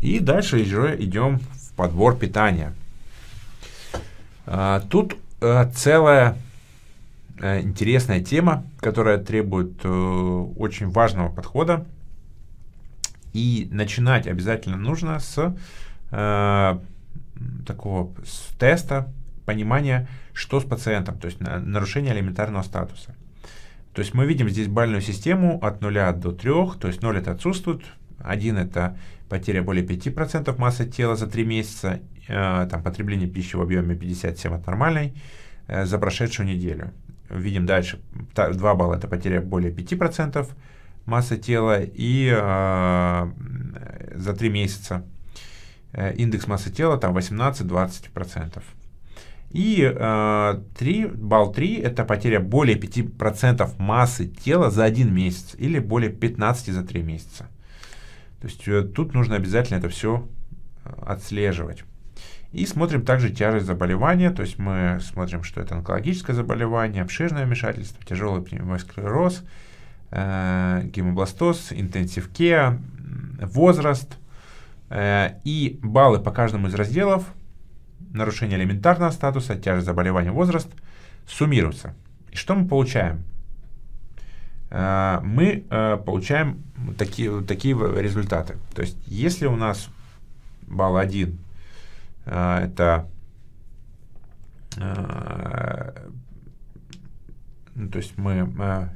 S4: И дальше уже идем в подбор питания. А, тут э, целая интересная тема, которая требует очень важного подхода – и начинать обязательно нужно с э, такого с теста понимания, что с пациентом, то есть на, нарушение элементарного статуса. То есть мы видим здесь бальную систему от 0 до 3, то есть 0 это отсутствует, 1 это потеря более 5% массы тела за 3 месяца, э, там потребление пищи в объеме 57 от нормальной э, за прошедшую неделю. Видим дальше, та, 2 балла это потеря более 5%, масса тела и а, э, за 3 месяца индекс массы тела там 18-20%. процентов И э, а, 3, балл 3 – это потеря более 5% массы тела за один месяц или более 15 за 3 месяца. То есть э, тут нужно обязательно это все э, отслеживать. И смотрим также тяжесть заболевания, то есть мы смотрим, что это онкологическое заболевание, обширное вмешательство, тяжелый пневмосклероз – э, гемобластоз, интенсив кеа, возраст э, и баллы по каждому из разделов, нарушение элементарного статуса, тяжесть заболевания, возраст суммируются. И что мы получаем? Э, мы э, получаем такие, такие результаты. То есть, если у нас балл 1 э, это э, ну, то есть мы э,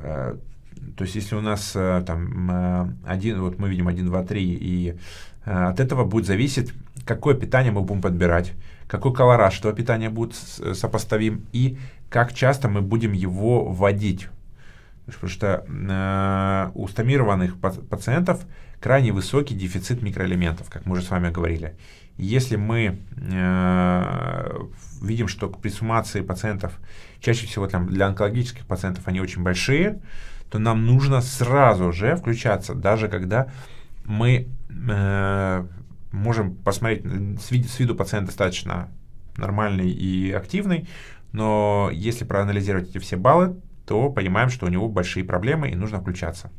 S4: То есть, если у нас э, там э, один, вот мы видим 1, 2, 3, и э, от этого будет зависеть, какое питание мы будем подбирать, какой колораж этого питания будет сопоставим и как часто мы будем его вводить. Потому что у стомированных пациентов крайне высокий дефицит микроэлементов, как мы уже с вами говорили. Если мы э, видим, что при суммации пациентов, чаще всего там, для онкологических пациентов они очень большие, то нам нужно сразу же включаться, даже когда мы э, можем посмотреть, с, вид, с виду пациент достаточно нормальный и активный, но если проанализировать эти все баллы, то понимаем, что у него большие проблемы и нужно включаться.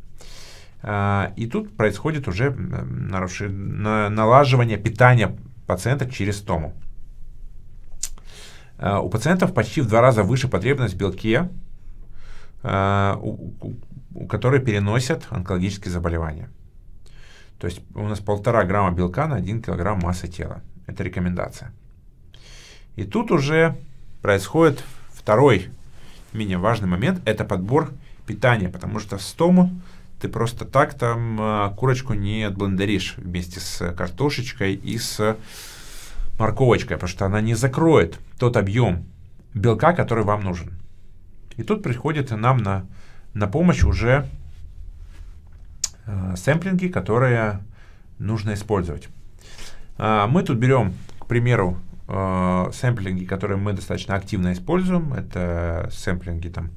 S4: А, и тут происходит уже налаживание питания пациента через тому. Э, у пациентов почти в два раза выше потребность в белке, э, которые переносят онкологические заболевания. То есть у нас полтора грамма белка на 1 килограмм массы тела. Это рекомендация. И тут уже происходит второй менее важный момент, это подбор питания, потому что стому ты просто так там а, курочку не отблендеришь вместе с картошечкой и с морковочкой, потому что она не закроет тот объем белка, который вам нужен. И тут приходит нам на, на помощь уже э, сэмплинги, которые нужно использовать. Э, мы тут берем, к примеру, э, сэмплинги, которые мы достаточно активно используем. Это сэмплинги там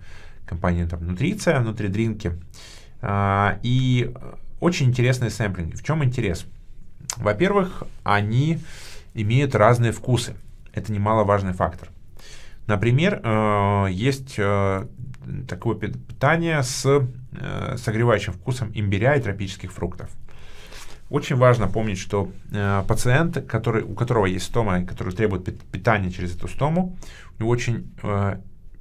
S4: компании там, Нутриция, внутри Э, а, и очень интересные сэмплинги. В чем интерес? Во-первых, они имеют разные вкусы. Это немаловажный фактор. Например, э, есть э, такое питание с э, согревающим вкусом имбиря и тропических фруктов. Очень важно помнить, что э, пациент, который, у которого есть стома, который требует питания через эту стому, у него очень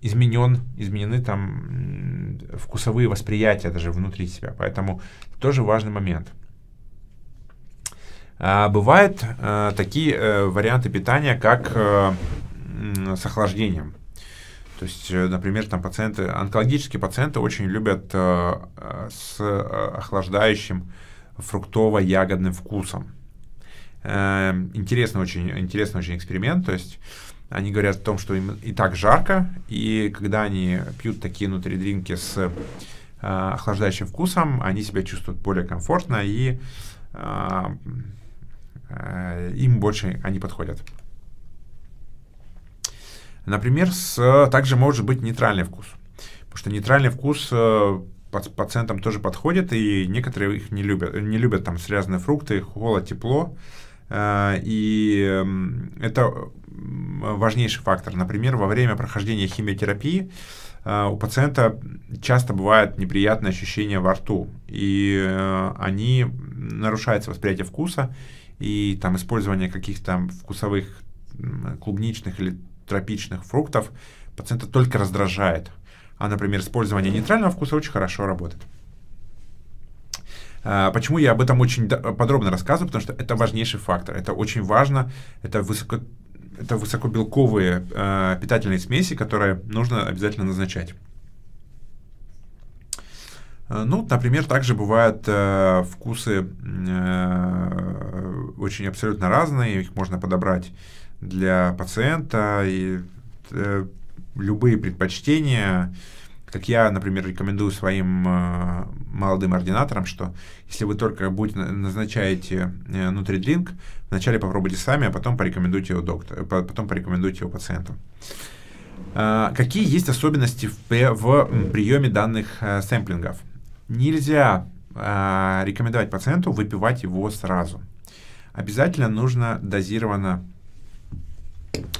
S4: изменен, изменены там вкусовые восприятия даже внутри себя. Поэтому тоже важный момент. А, бывают а, такие а, варианты питания, как а, с охлаждением. То есть, например, там пациенты, онкологические пациенты очень любят а, с охлаждающим фруктово-ягодным вкусом. А, интересный очень, интересный очень эксперимент. То есть они говорят о том, что им и так жарко, и когда они пьют такие нутридринки с э, охлаждающим вкусом, они себя чувствуют более комфортно, и э, э, им больше они подходят. Например, с, также может быть нейтральный вкус. Потому что нейтральный вкус э, под, пациентам тоже подходит, и некоторые их не любят. Не любят там связанные фрукты, холод, тепло. Э, Э, и эм, это важнейший фактор. Например, во время прохождения химиотерапии э, у пациента часто бывают неприятные ощущения во рту, и э, они нарушается восприятие вкуса, и там использование каких-то вкусовых клубничных или тропичных фруктов пациента только раздражает. А, например, использование нейтрального вкуса очень хорошо работает. А, почему я об этом очень подробно рассказываю? Потому что это важнейший фактор. Это очень важно. Это высоко это высокобелковые э, питательные смеси, которые нужно обязательно назначать. А, ну, например, также бывают э, вкусы э, очень абсолютно разные, их можно подобрать для пациента, и э, любые предпочтения, как я, например, рекомендую своим э, молодым ординаторам, что если вы только будете назначаете э, нутридлинк, вначале попробуйте сами, а потом порекомендуйте его доктор, э, потом порекомендуйте его пациенту. А, какие есть особенности в приеме данных сэмплингов? Нельзя а, рекомендовать пациенту выпивать его сразу. Обязательно нужно дозированно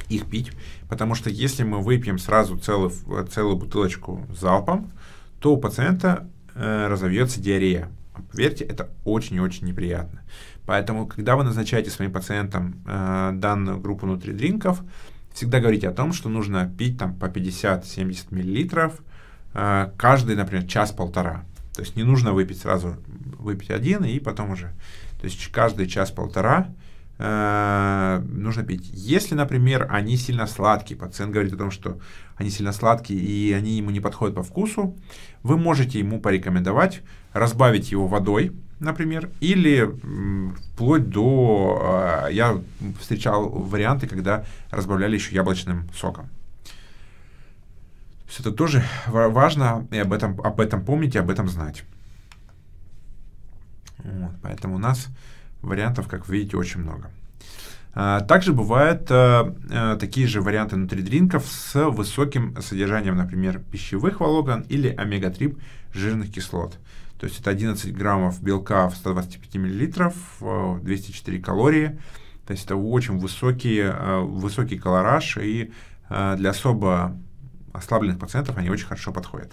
S4: их пить. Потому что если мы выпьем сразу целую, целую бутылочку залпом, то у пациента э, разовьется диарея. Поверьте, это очень и очень неприятно. Поэтому, когда вы назначаете своим пациентам э, данную группу нутридринков, всегда говорите о том, что нужно пить там по 50-70 мл э, каждый, например, час-полтора. То есть не нужно выпить сразу, выпить один и потом уже. То есть каждый час-полтора э, нужно пить. Если, например, они сильно сладкие, пациент говорит о том, что они сильно сладкие и они ему не подходят по вкусу, вы можете ему порекомендовать разбавить его водой, например, или вплоть до... Э, я встречал варианты, когда разбавляли еще яблочным соком. Все это тоже важно, и об этом, об этом помните, об этом знать. Вот, поэтому у нас Вариантов, как вы видите, очень много. А, также бывают э, э, такие же варианты нутридринков с высоким содержанием, например, пищевых волокон или омега-3 жирных кислот. То есть это 11 граммов белка в 125 миллилитров, 204 э, калории. То есть это очень высокий, высокий колораж, и для особо ослабленных пациентов они очень хорошо подходят.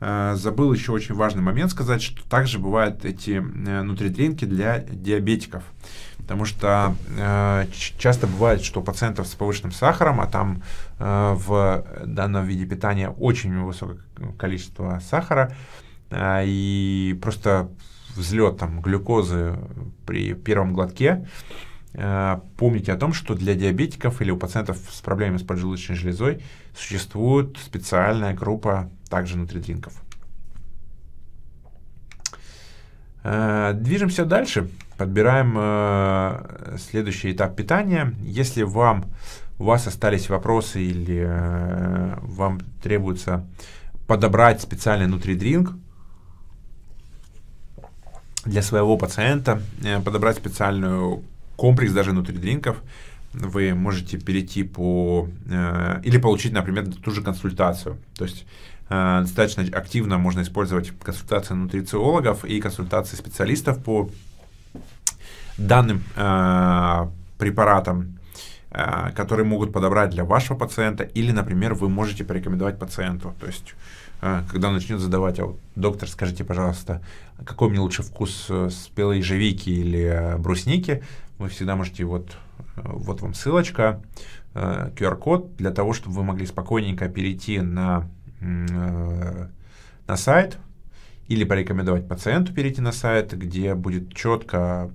S4: Э, забыл еще очень важный момент сказать, что также бывают эти э, нутритренки для диабетиков. Потому что э, часто бывает, что у пациентов с повышенным сахаром, а там э, в данном виде питания очень высокое количество сахара, э, и просто взлет там глюкозы при первом глотке, э, Э, помните о том, что для диабетиков или у пациентов с проблемами с поджелудочной железой существует специальная группа также нутридринков. Э, движемся дальше, подбираем э, следующий этап питания. Если вам, у вас остались вопросы или вам требуется подобрать специальный нутридринк, для своего пациента подобрать специальную комплекс даже внутри линков, вы можете перейти по э, или получить, например, ту же консультацию. То есть э, достаточно активно можно использовать консультации нутрициологов и консультации специалистов по данным э, препаратам, э, которые могут подобрать для вашего пациента, или, например, вы можете порекомендовать пациенту. То есть э, когда он начнет задавать, а вот, доктор, скажите, пожалуйста, какой мне лучше вкус э, спелой ежевики или э, брусники, вы всегда можете вот, э, вот вам ссылочка, QR-код, э, для того, чтобы вы могли спокойненько перейти на, э, на сайт или порекомендовать пациенту перейти на сайт, где будет четко,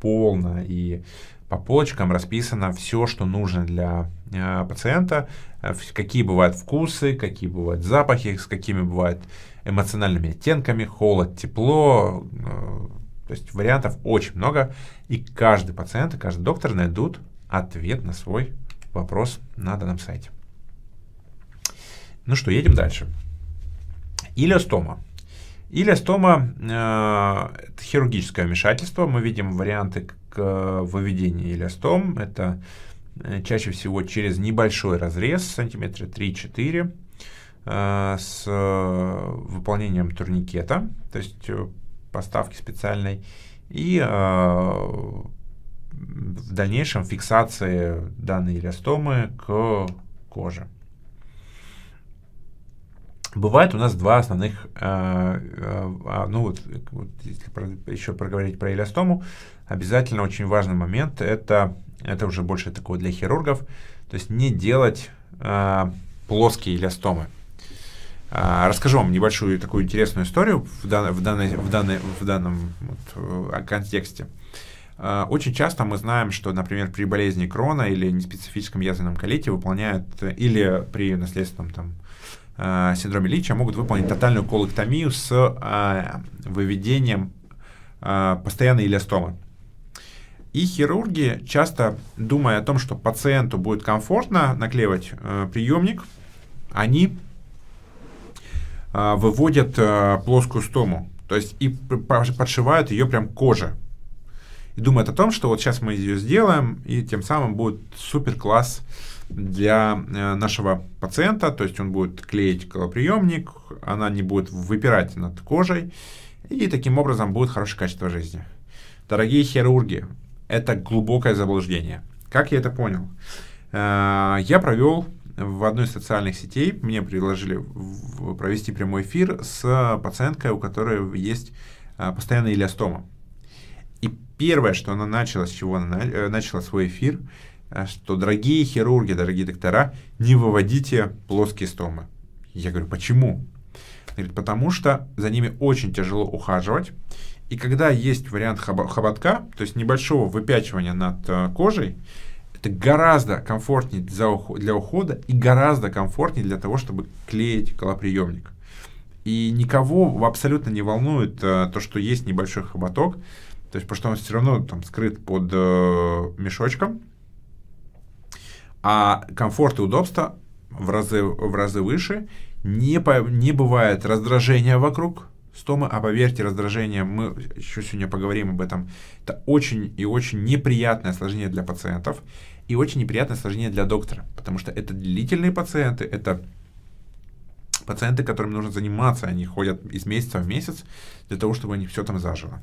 S4: полно и по полочкам расписано все, что нужно для э, пациента, э, какие бывают вкусы, какие бывают запахи, с какими бывают эмоциональными оттенками, холод, тепло. Э, то есть вариантов очень много. И каждый пациент и каждый доктор найдут ответ на свой вопрос на данном сайте. Ну что, едем дальше. Илиостома. Илиостома э, – это хирургическое вмешательство. Мы видим варианты к э, выведению илиостом. Это э, чаще всего через небольшой разрез, сантиметра 3-4, э, с э, выполнением турникета, то есть поставки специальной и э, в дальнейшем фиксации данной эластомы к коже. Бывает у нас два основных, э, э, а, ну вот, вот если еще проговорить про эластому, обязательно очень важный момент, это, это уже больше такого для хирургов, то есть не делать плоские эластомы. А, расскажу вам небольшую такую интересную историю в, дан, в, данной, в, данной, в данном вот, э, контексте. А, очень часто мы знаем, что, например, при болезни крона или неспецифическом язвенном колите выполняют, или при наследственном там, а, синдроме Лича могут выполнить тотальную колоктомию с выведением постоянной эластомы. И хирурги, часто думая о том, что пациенту будет комфортно наклеивать э, приемник, они а, выводят а, плоскую стому. То есть и подшивают ее прям коже. И думают о том, что вот сейчас мы ее сделаем, и тем самым будет супер класс для э, нашего пациента. То есть он будет клеить колоприемник, она не будет выпирать над кожей, и таким образом будет хорошее качество жизни. Дорогие хирурги, это глубокое заблуждение. Как я это понял? Э, я провел в одной из социальных сетей мне предложили провести прямой эфир с пациенткой, у которой есть а, постоянная илиостома. И первое, что она начала, с чего она э, начала свой эфир, э, что дорогие хирурги, дорогие доктора, не выводите плоские стомы. Я говорю, почему? Она говорит, потому что за ними очень тяжело ухаживать. И когда есть вариант хоботка, то есть небольшого выпячивания над э, кожей, это гораздо комфортнее для, уход, для ухода и гораздо комфортнее для того, чтобы клеить колоприемник. И никого абсолютно не волнует а, то, что есть небольшой хоботок, то есть, потому что он все равно там скрыт под э, мешочком. А комфорт и удобство в разы, в разы выше. Не, по, не бывает раздражения вокруг, с Тома, а поверьте, раздражение, мы еще сегодня поговорим об этом, это очень и очень неприятное осложнение для пациентов и очень неприятное осложнение для доктора, потому что это длительные пациенты, это пациенты, которым нужно заниматься, они ходят из месяца в месяц для того, чтобы они все там зажило.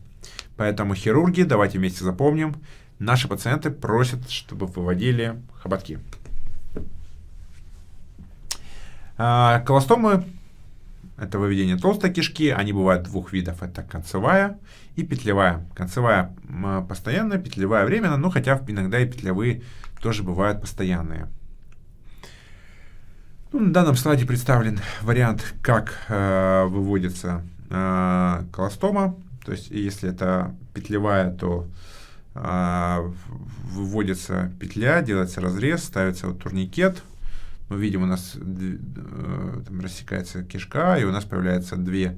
S4: Поэтому хирурги, давайте вместе запомним, наши пациенты просят, чтобы выводили хоботки. А, колостомы это выведение толстой кишки, они бывают двух видов, это концевая и петлевая. Концевая постоянная, петлевая временно, но хотя иногда и петлевые тоже бывают постоянные. Ну, на данном слайде представлен вариант, как э, выводится э, колостома, то есть если это петлевая, то э, выводится петля, делается разрез, ставится вот турникет, мы ну, видим, у нас э, там рассекается кишка, и у нас появляется две,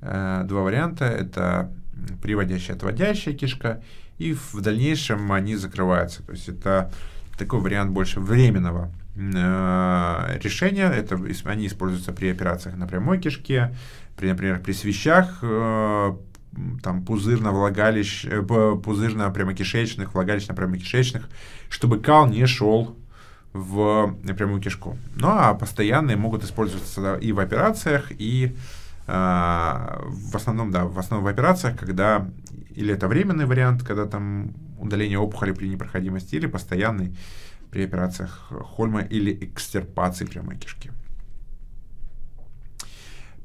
S4: э, два варианта. Это приводящая, отводящая кишка, и в дальнейшем они закрываются. То есть это такой вариант больше временного э, решения. Это, они используются при операциях на прямой кишке, при, например, при свещах, э, там пузырно-влагалищ, э, пузырно-прямокишечных, влагалищно-прямокишечных, чтобы кал не шел в прямую кишку. Ну а постоянные могут использоваться и в операциях, и э, в основном, да, в основном в операциях, когда или это временный вариант, когда там удаление опухоли при непроходимости, или постоянный при операциях Хольма или экстерпации прямой кишки.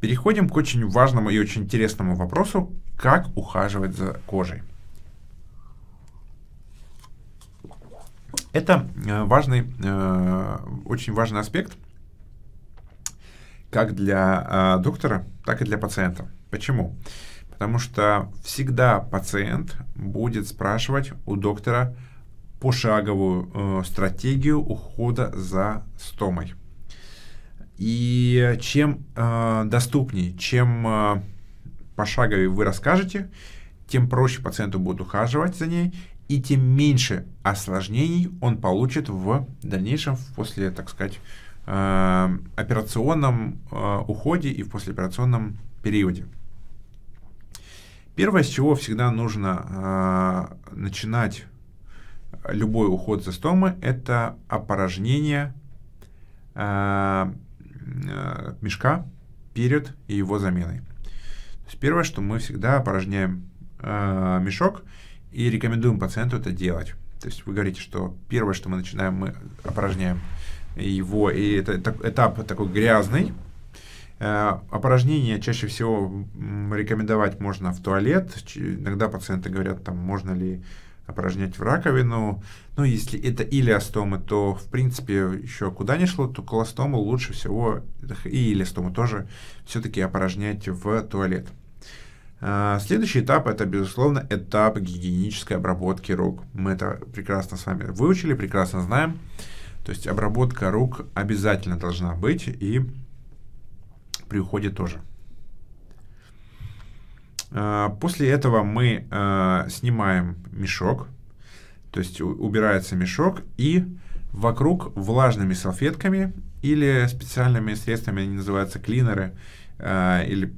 S4: Переходим к очень важному и очень интересному вопросу, как ухаживать за кожей. Это э, важный, э, очень важный аспект как для э, доктора, так и для пациента. Почему? Потому что всегда пациент будет спрашивать у доктора пошаговую стратегию ухода за стомой. И чем доступнее, чем пошаговее вы расскажете, тем проще пациенту будет ухаживать за ней, и тем меньше осложнений он получит в дальнейшем, после, так сказать, э, операционном э, уходе и в послеоперационном периоде. Первое, с чего всегда нужно э, начинать любой уход за стомы, это опорожнение мешка перед его заменой. То есть первое, что мы всегда опорожняем мешок, и рекомендуем пациенту это делать. То есть вы говорите, что первое, что мы начинаем, мы опорожняем его, и это, это этап такой грязный. Э, опорожнение чаще всего рекомендовать можно в туалет. Иногда пациенты говорят, там, можно ли опорожнять в раковину. Но ну, если это или астомы, то, в принципе, еще куда ни шло, то колостому лучше всего, и илиостомы тоже, все-таки опорожнять в туалет. А, следующий этап это, безусловно, этап гигиенической обработки рук. Мы это прекрасно с вами выучили, прекрасно знаем. То есть обработка рук обязательно должна быть и при уходе тоже. А, после этого мы а, снимаем мешок, то есть убирается мешок и вокруг влажными салфетками или специальными средствами, они называются клинеры или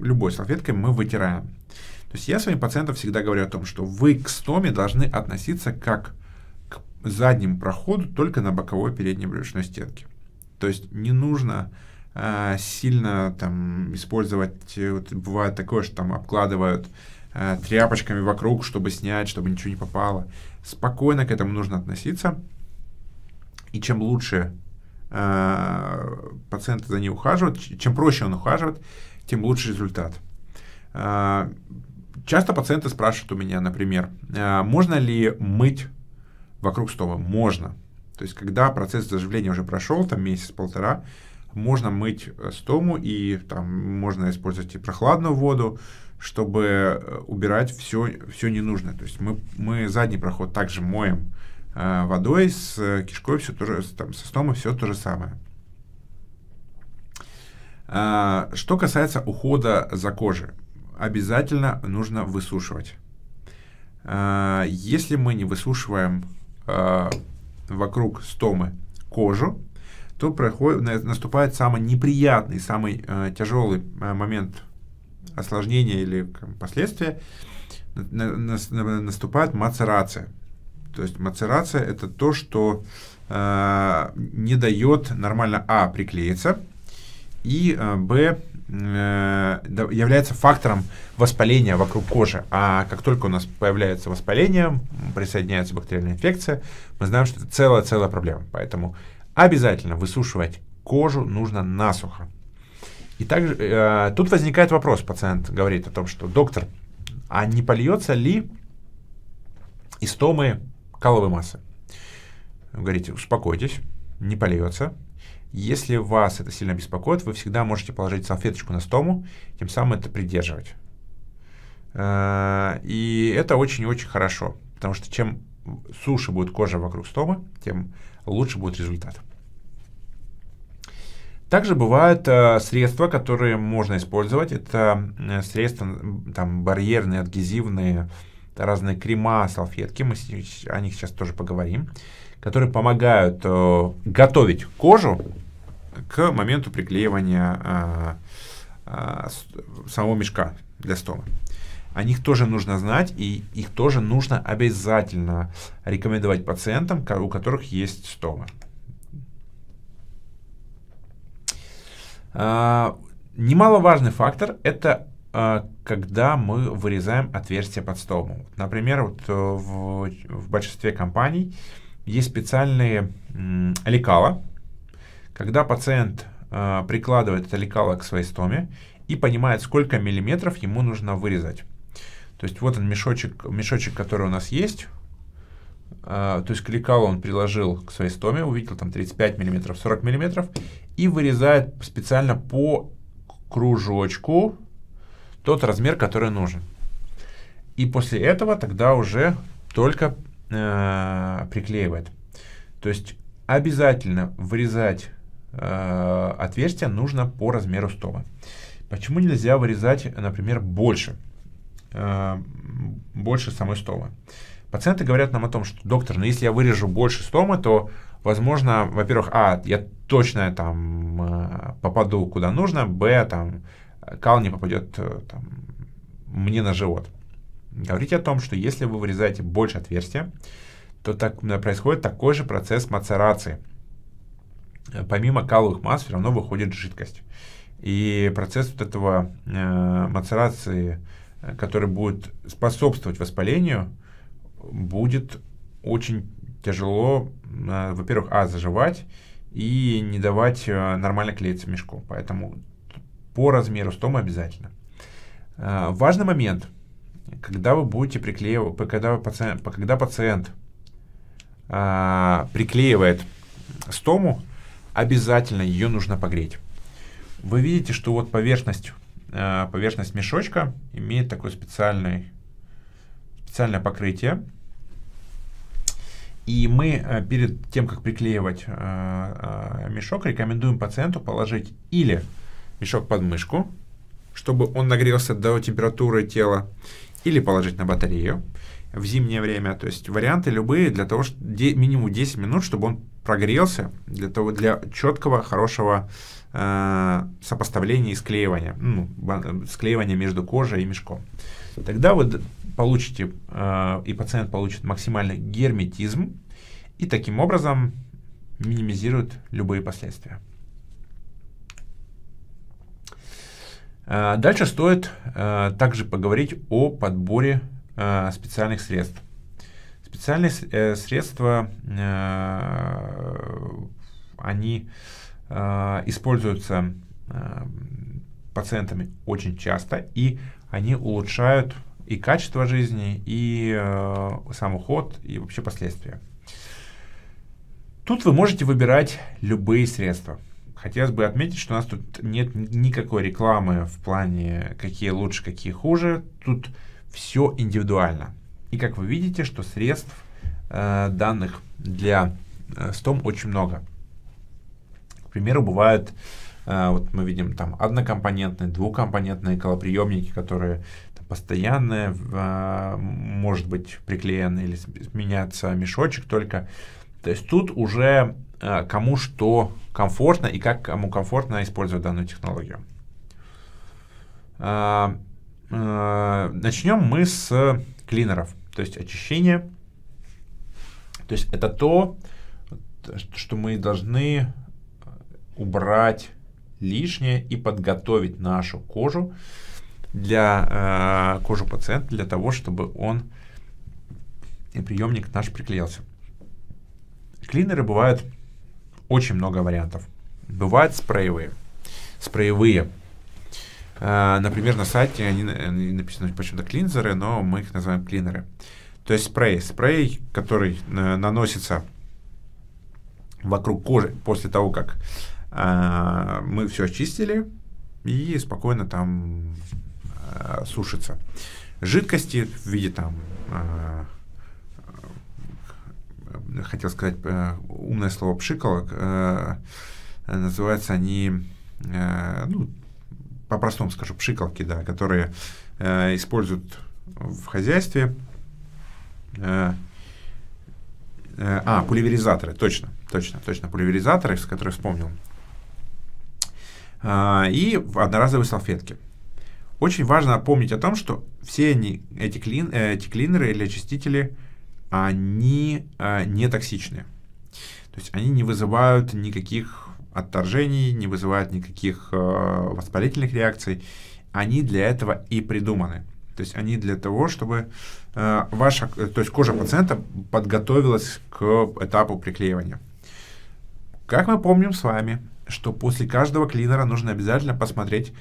S4: любой салфеткой мы вытираем. То есть я своим пациентам всегда говорю о том, что вы к стоме должны относиться как к заднему проходу только на боковой передней брюшной стенке. То есть не нужно э, сильно там использовать, вот, бывает такое, что там обкладывают э, тряпочками вокруг, чтобы снять, чтобы ничего не попало. Спокойно к этому нужно относиться. И чем лучше э, пациенты за ней ухаживают, чем проще он ухаживает, тем лучше результат. А, часто пациенты спрашивают у меня, например, «А, можно ли мыть вокруг стова? Можно. То есть, когда процесс заживления уже прошел, там месяц-полтора, можно мыть э, стому и там можно использовать и прохладную воду, чтобы э, убирать все, все ненужное. То есть мы, мы задний проход также моем э, водой, с кишкой все тоже, там, со стомой все то же самое. А, что касается ухода за кожей, обязательно нужно высушивать. А, если мы не высушиваем а, вокруг стомы кожу, то проходит, наступает самый неприятный, самый э, тяжелый э, момент осложнения или последствия. Наступает мацерация. То есть мацерация это то, что э, не дает нормально а приклеиться, и э, б э, является фактором воспаления вокруг кожи. А как только у нас появляется воспаление, присоединяется бактериальная инфекция, мы знаем, что это целая-целая проблема. Поэтому обязательно высушивать кожу нужно насухо. И также э, тут возникает вопрос, пациент говорит о том, что доктор, а не польется ли истомы каловой массы? Вы говорите, успокойтесь, не польется, если вас это сильно беспокоит, вы всегда можете положить салфеточку на стому, тем самым это придерживать. Э, и это очень-очень хорошо, потому что чем суше будет кожа вокруг стомы, тем лучше будет результат. Также бывают э, средства, которые можно использовать. Это средства там, барьерные, адгезивные, разные крема, салфетки. Мы о них сейчас тоже поговорим которые помогают э, готовить кожу к моменту приклеивания э, э, самого мешка для стома. О них тоже нужно знать, и их тоже нужно обязательно рекомендовать пациентам, у которых есть стома. А, э, немаловажный фактор – это э, когда мы вырезаем отверстие под стому. Например, вот э, в, в большинстве компаний – есть специальные лекала, когда пациент э, прикладывает это лекало к своей стоме и понимает, сколько миллиметров ему нужно вырезать. То есть вот он мешочек, мешочек который у нас есть. Э, то есть к лекалу он приложил к своей стоме, увидел там 35 миллиметров, 40 миллиметров и вырезает специально по кружочку тот размер, который нужен. И после этого тогда уже только э, приклеивает. То есть обязательно вырезать э, отверстие нужно по размеру стола. Почему нельзя вырезать, например, больше, э, больше самой стола? Пациенты говорят нам о том, что доктор, ну если я вырежу больше стомы, то, возможно, во-первых, а, я точно там э, попаду куда нужно, б, там, кал не попадет э, там, мне на живот. Говорить о том, что если вы вырезаете больше отверстия, то так, э, происходит такой же процесс мацерации. Э, помимо каловых масс все равно выходит жидкость. И процесс вот этого э, мацерации, э, который будет способствовать воспалению, будет очень тяжело, э, во-первых, а, заживать, и не давать э, нормально клеиться мешку. Поэтому по размеру стома обязательно. Э, важный момент – когда вы будете приклеивать, когда, пациент, когда пациент а, приклеивает стому, обязательно ее нужно погреть. Вы видите, что вот поверхность, а, поверхность мешочка имеет такое специальное, специальное покрытие. И мы а, перед тем, как приклеивать а, а, мешок, рекомендуем пациенту положить или мешок под мышку, чтобы он нагрелся до температуры тела, или положить на батарею в зимнее время. То есть варианты любые для того, что де, минимум 10 минут, чтобы он прогрелся для, того, для четкого, хорошего э, сопоставления и склеивания, ну, склеивания между кожей и мешком. Тогда вы получите, э, и пациент получит максимальный герметизм, и таким образом минимизирует любые последствия. А дальше стоит а, также поговорить о подборе а, специальных средств. Специальные э, средства, они используются пациентами очень часто, и они улучшают и качество жизни, и сам уход, и вообще последствия. Тут вы можете выбирать любые средства. Хотелось бы отметить, что у нас тут нет никакой рекламы в плане какие лучше, какие хуже. Тут все индивидуально. И как вы видите, что средств э, данных для э, STOM очень много. К примеру, бывают, э, вот мы видим там однокомпонентные, двухкомпонентные колоприемники, которые там, постоянные, э, может быть приклеены или меняться мешочек только. То есть тут уже Э, кому что комфортно и как кому комфортно использовать данную технологию. Э, э, начнем мы с клинеров, то есть очищение. То есть это то, что мы должны убрать лишнее и подготовить нашу кожу для э, кожи пациента для того, чтобы он и приемник наш приклеился. Клинеры бывают очень много вариантов. Бывают спреевые. Спреевые. А, например, на сайте они, написаны почему-то клинзеры, но мы их называем клинеры. То есть спрей. Спрей, который э, наносится вокруг кожи после того, как а, мы все очистили и спокойно там а, сушится. Жидкости в виде там Э, хотел сказать э, умное слово пшиколок, э, называются они, ну, по-простому скажу, пшикалки да, которые используют в хозяйстве. А, пульверизаторы, точно, точно, точно, пульверизаторы, с которых вспомнил. А, и одноразовые салфетки. Очень важно помнить о том, что все они, эти, клин, эти клинеры или очистители – они э, не токсичны. То есть они не вызывают никаких отторжений, не вызывают никаких э, воспалительных реакций. Они для этого и придуманы. То есть они для того, чтобы э, ваша, э, то есть кожа пациента подготовилась к этапу приклеивания. Как мы помним с вами, что после каждого клинера нужно обязательно посмотреть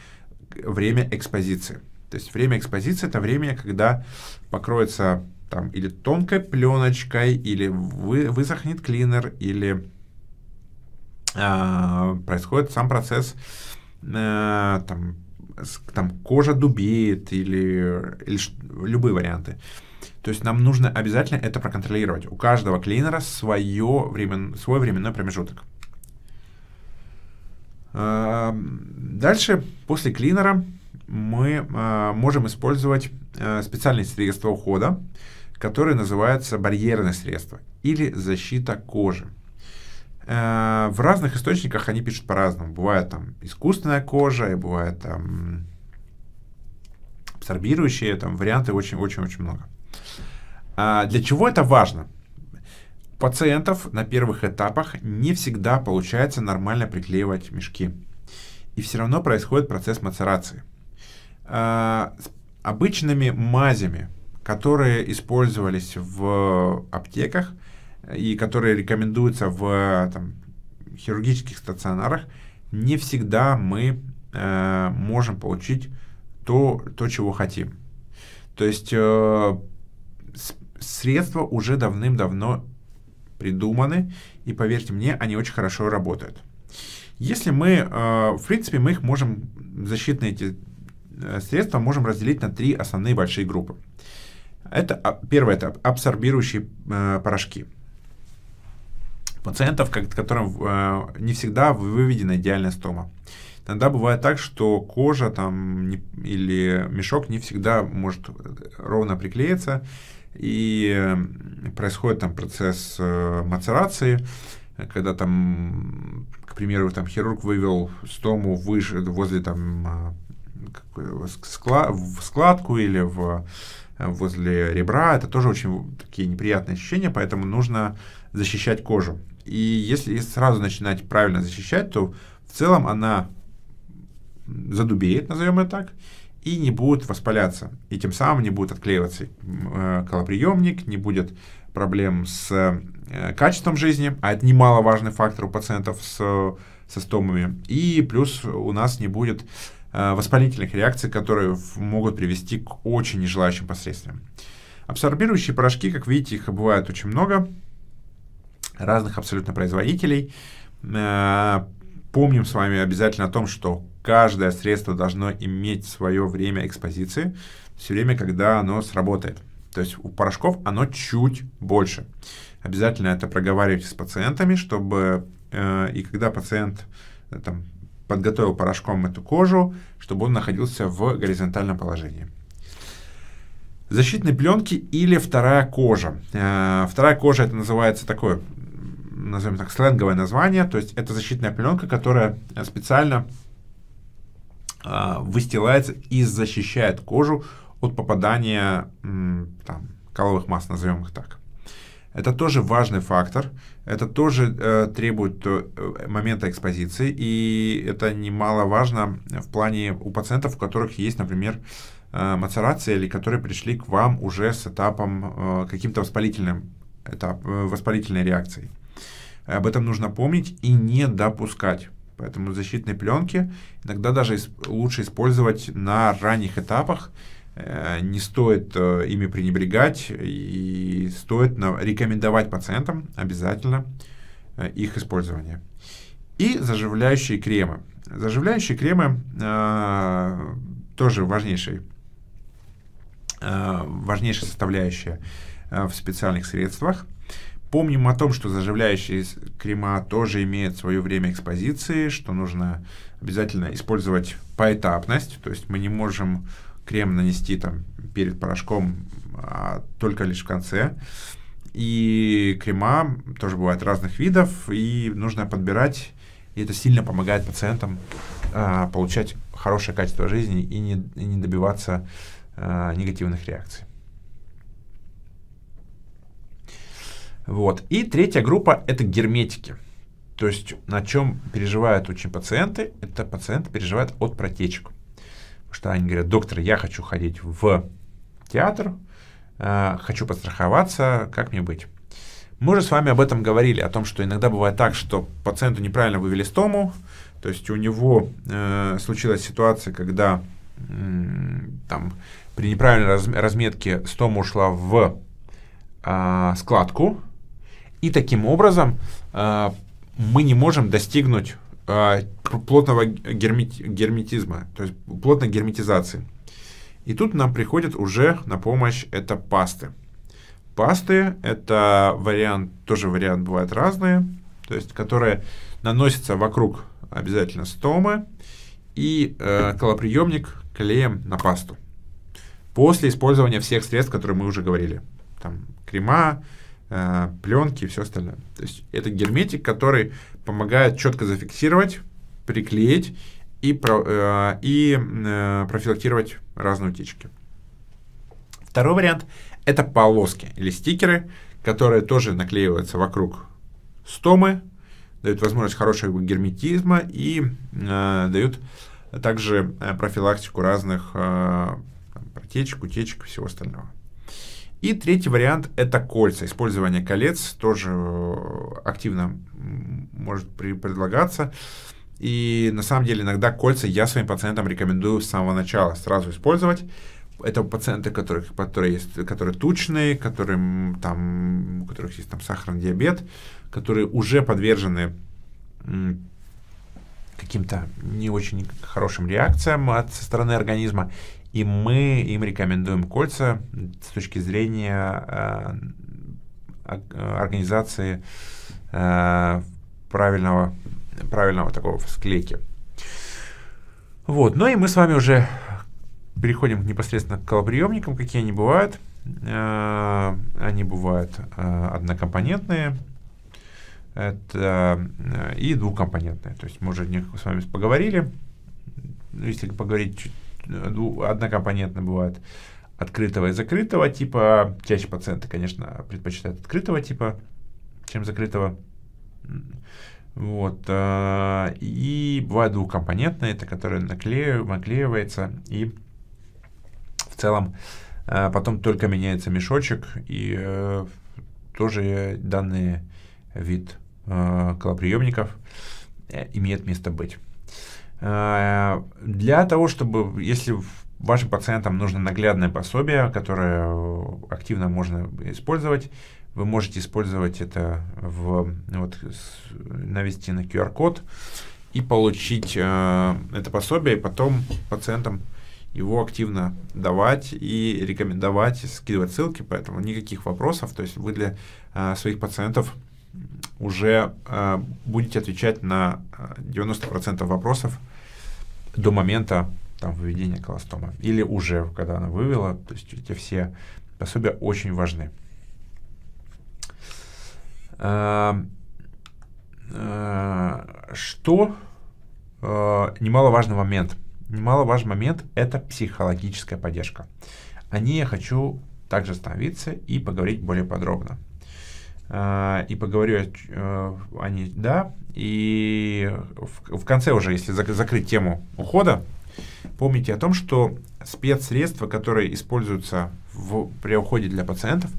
S4: время экспозиции. То есть время экспозиции это время, когда покроется там, или тонкой пленочкой, или вы, высохнет клинер, или э, происходит сам процесс, э, там, с, там кожа дубеет, или, или любые варианты. То есть нам нужно обязательно это проконтролировать. У каждого клинера свое времен, свой временной промежуток. Эм, дальше, после клинера, мы э, можем использовать э, специальные средства ухода, которые называются барьерные средства или защита кожи. Э, в разных источниках они пишут по-разному. Бывает там искусственная кожа, и бывает там абсорбирующие, там варианты очень-очень-очень много. А для чего это важно? Пациентов на первых этапах не всегда получается нормально приклеивать мешки. И все равно происходит процесс мацерации – э, обычными мазями, которые использовались в аптеках и которые рекомендуются в там, хирургических стационарах, не всегда мы э, можем получить то, то, чего хотим. То есть э, средства уже давным-давно придуманы, и поверьте мне, они очень хорошо работают. Если мы, э, в принципе, мы их можем, защитные эти Э, средства можем разделить на три основные большие группы. Это а, первое, это абсорбирующие э, порошки. Пациентов, как, которым э, не всегда выведена идеальная стома. Иногда бывает так, что кожа там не, или мешок не всегда может э, ровно приклеиться, и э, происходит там процесс э, мацерации, когда там, к примеру, там хирург вывел стому выше, возле там в складку или в, возле ребра. Это тоже очень такие неприятные ощущения, поэтому нужно защищать кожу. И если сразу начинать правильно защищать, то в целом она задубеет, назовем это так, и не будет воспаляться. И тем самым не будет отклеиваться э, колоприемник, не будет проблем с э, качеством жизни, а это немаловажный фактор у пациентов с со стомами. И плюс у нас не будет Э, воспалительных реакций, которые могут привести к очень нежелающим последствиям. Абсорбирующие порошки, как видите, их бывает очень много, разных абсолютно производителей. Э, помним с вами обязательно о том, что каждое средство должно иметь свое время экспозиции, все время, когда оно сработает. То есть у порошков оно чуть больше. Обязательно это проговаривайте с пациентами, чтобы э, и когда пациент э, там, подготовил порошком эту кожу, чтобы он находился в горизонтальном положении. Защитные пленки или вторая кожа. Э, вторая кожа это называется такое, назовем так, сленговое название, то есть это защитная пленка, которая специально э, выстилается и защищает кожу от попадания там, каловых масс, назовем их так. Это тоже важный фактор, это тоже э, требует э, э, момента экспозиции, и это немаловажно в плане у пациентов, у которых есть, например, э, мацерация, или которые пришли к вам уже с этапом э, каким-то воспалительным, этап, э, воспалительной реакцией. Об этом нужно помнить и не допускать. Поэтому защитные пленки иногда даже лучше использовать на ранних этапах, Э, не стоит э, ими пренебрегать и стоит рекомендовать пациентам обязательно э, их использование. И заживляющие кремы. Заживляющие кремы э, тоже важнейшая э, важнейшая составляющая э, в специальных средствах. Помним о том, что заживляющие крема тоже имеют свое время экспозиции, что нужно обязательно использовать поэтапность, то есть мы не можем крем нанести там перед порошком а только лишь в конце. И крема тоже бывают разных видов, и нужно подбирать, и это сильно помогает пациентам а, получать хорошее качество жизни и не, и не добиваться а, негативных реакций. Вот. И третья группа – это герметики. То есть на чем переживают очень пациенты, это пациенты переживают от протечек что они говорят, доктор, я хочу ходить в театр, э, хочу подстраховаться, как мне быть? Мы же с вами об этом говорили, о том, что иногда бывает так, что пациенту неправильно вывели стому, то есть у него э, случилась ситуация, когда э, там, при неправильной раз, разметке стома ушла в э, складку, и таким образом э, мы не можем достигнуть а, плотного гермет, герметизма, то есть плотной герметизации. И тут нам приходит уже на помощь это пасты. Пасты это вариант, тоже вариант бывает разные, то есть которые наносятся вокруг обязательно стомы и э, колоприемник клеем на пасту. После использования всех средств, которые мы уже говорили, там крема, Э, пленки и все остальное. То есть это герметик, который помогает четко зафиксировать, приклеить и, про, э, и э, профилактировать разные утечки. Второй вариант – это полоски или стикеры, которые тоже наклеиваются вокруг стомы, дают возможность хорошего герметизма и э, дают также профилактику разных э, протечек, утечек и всего остального. И третий вариант – это кольца. Использование колец тоже э, активно может предлагаться. И на самом деле иногда кольца я своим пациентам рекомендую с самого начала сразу использовать. Это пациенты, которых, которые, есть, которые тучные, которым, там, у которых есть там, сахарный диабет, которые уже подвержены каким-то не очень хорошим реакциям от, со стороны организма и мы им рекомендуем кольца с точки зрения э, организации э, правильного, правильного такого склейки. Вот, ну и мы с вами уже переходим непосредственно к колоприемникам, какие они бывают. Э, они бывают однокомпонентные это, и двухкомпонентные. То есть мы уже с вами поговорили. Если поговорить чуть одва-однокомпонентно ну, бывает открытого и закрытого типа. Чаще пациенты, конечно, предпочитают открытого типа, чем закрытого. Вот. Э, и бывают двухкомпонентные, это которые наклеив, наклеивается и в целом э, потом только меняется мешочек и э, тоже данный вид колоприемников имеет место быть. Э, для того, чтобы, если вашим пациентам нужно наглядное пособие, которое э, активно можно использовать, вы можете использовать это в, вот, навести на QR-код и получить э, это пособие, и потом пациентам его активно давать и рекомендовать, скидывать ссылки, поэтому никаких вопросов. То есть вы для э, своих пациентов уже э, будете отвечать на 90% э, вопросов, до момента там, выведения колостома. Или уже, когда она вывела, то есть эти все пособия очень важны. Эм, э, что э, немаловажный момент. Немаловажный момент – это психологическая поддержка. О ней я хочу также остановиться и поговорить более подробно. А, и поговорю о, о ней, да, и в, в конце уже, если зак закрыть тему ухода, помните о том, что спецсредства, которые используются в, при уходе для пациентов,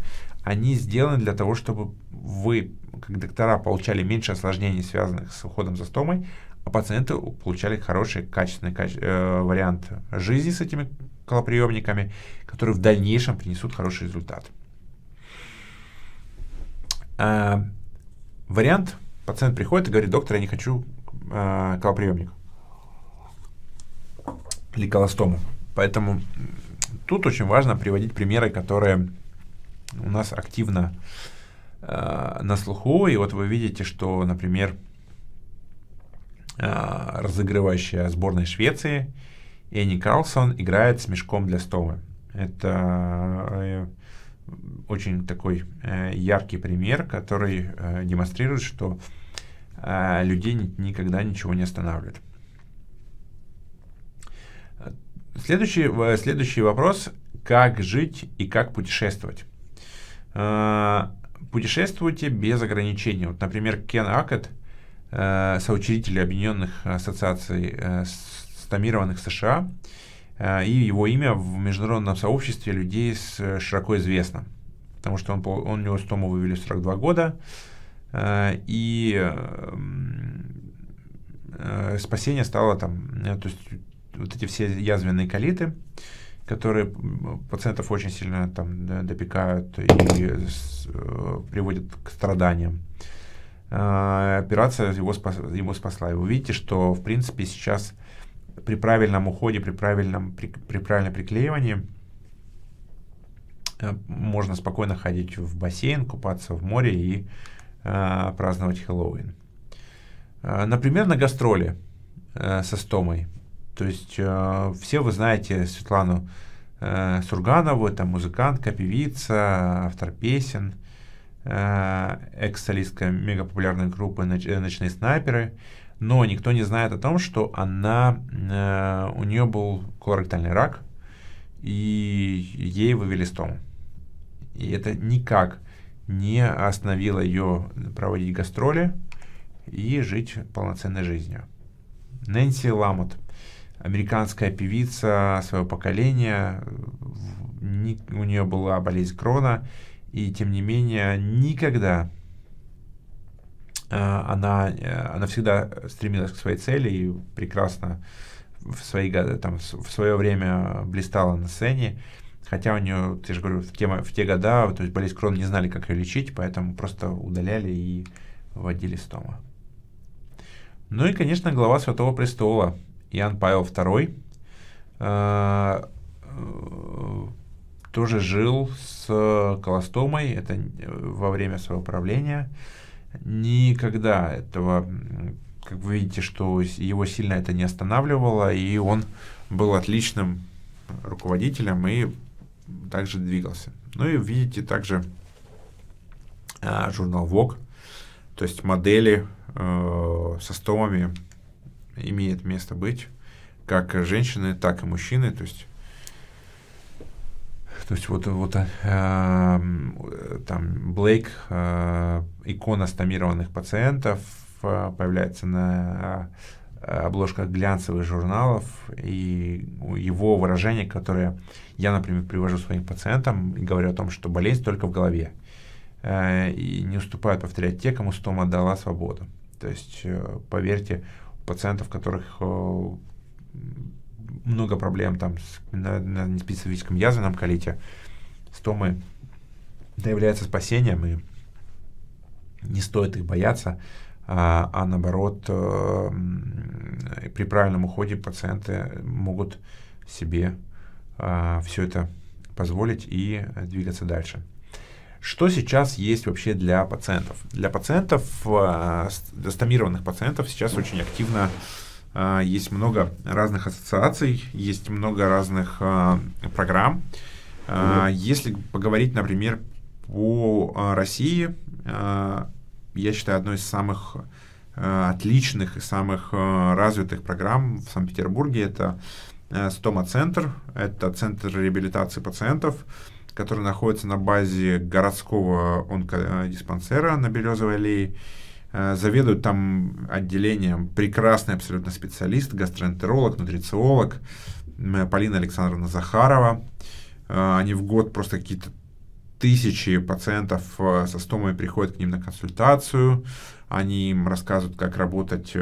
S4: они сделаны для того, чтобы вы, как доктора, получали меньше осложнений, связанных с уходом за стомой, а пациенты получали хороший, качественный э, вариант жизни с этими колоприемниками, которые в дальнейшем принесут хороший результат. А, вариант, пациент приходит и говорит, доктор, я не хочу а, колоприемник или колостому. Поэтому тут очень важно приводить примеры, которые у нас активно э, на слуху. И вот вы видите, что, например, э, разыгрывающая сборной Швеции Энни Карлсон играет с мешком для стомы. Это э, очень такой э, яркий пример, который э, демонстрирует, что э, людей никогда ничего не останавливает. Следующий, э, следующий вопрос, как жить и как путешествовать. Э, путешествуйте без ограничений. Вот, например, Кен Акет, э, соучредитель Объединенных Ассоциаций Стомированных США, Э, и его имя в международном сообществе людей э, широко известно, потому что он, он у него стому вывели в 42 года, э, и эм, спасение стало там, то есть вот эти все язвенные колиты, которые пациентов очень сильно там допекают и приводят к страданиям. Операция его, спас, его спасла. И вы видите, что в принципе сейчас при правильном уходе, при, правильном, при, при правильном приклеивании э, можно спокойно ходить в бассейн, купаться в море и э, праздновать Хэллоуин. Э, например, на гастроли э, со Стомой. То есть э, все вы знаете Светлану э, Сурганову, это музыкантка, певица, автор песен, э, экс-солистка мегапопулярной группы «Ночные снайперы» но никто не знает о том, что она, э, у нее был колоректальный рак, и ей вывели стом, И это никак не остановило ее проводить гастроли и жить полноценной жизнью. Нэнси Ламот, американская певица своего поколения, у нее была болезнь Крона, и тем не менее никогда Э, она, э, она всегда стремилась к своей цели и прекрасно в, свои, там, в свое время блистала на сцене. Хотя у нее, я же говорю, в те, в те года, то есть болезнь Крон не знали, как ее лечить, поэтому просто удаляли и вводили стома Ну и, конечно, глава Святого Престола, Иоанн Павел II, э, тоже жил с колостомой, это во время своего правления никогда этого, как вы видите, что его сильно это не останавливало, и он был отличным руководителем и также двигался. Ну и видите также а, журнал Vogue, то есть модели э, со стомами имеет место быть, как женщины, так и мужчины, то есть то есть вот, вот э, эм, там Блейк, э, икона стомированных пациентов, э, появляется на э, обложках глянцевых журналов, и его выражение, которое я, например, привожу своим пациентам говорю о том, что болезнь только в голове, э, и не уступает повторять те, кому стома дала свободу. То есть, э, поверьте, у пациентов, которых много проблем там с, на, на неспецифическом язвенном колите, стомы это является спасением, и не стоит их бояться, а, а наоборот, э, при правильном уходе пациенты могут себе э, а, все это позволить и двигаться дальше. Что сейчас есть вообще для пациентов? Для пациентов, э, стомированных пациентов сейчас очень активно э, а, есть много разных ассоциаций, есть много разных а, программ. mm Если поговорить, например, по России, я считаю, одной из самых отличных и самых развитых программ в Санкт-Петербурге это Стома-центр, это центр реабилитации пациентов, который находится на базе городского онкодиспансера на Березовой аллее. Э, заведует там отделением прекрасный абсолютно специалист, гастроэнтеролог, нутрициолог Полина Александровна Захарова. Э, они в год просто какие-то тысячи пациентов э, со стомой приходят к ним на консультацию. Они им рассказывают, как работать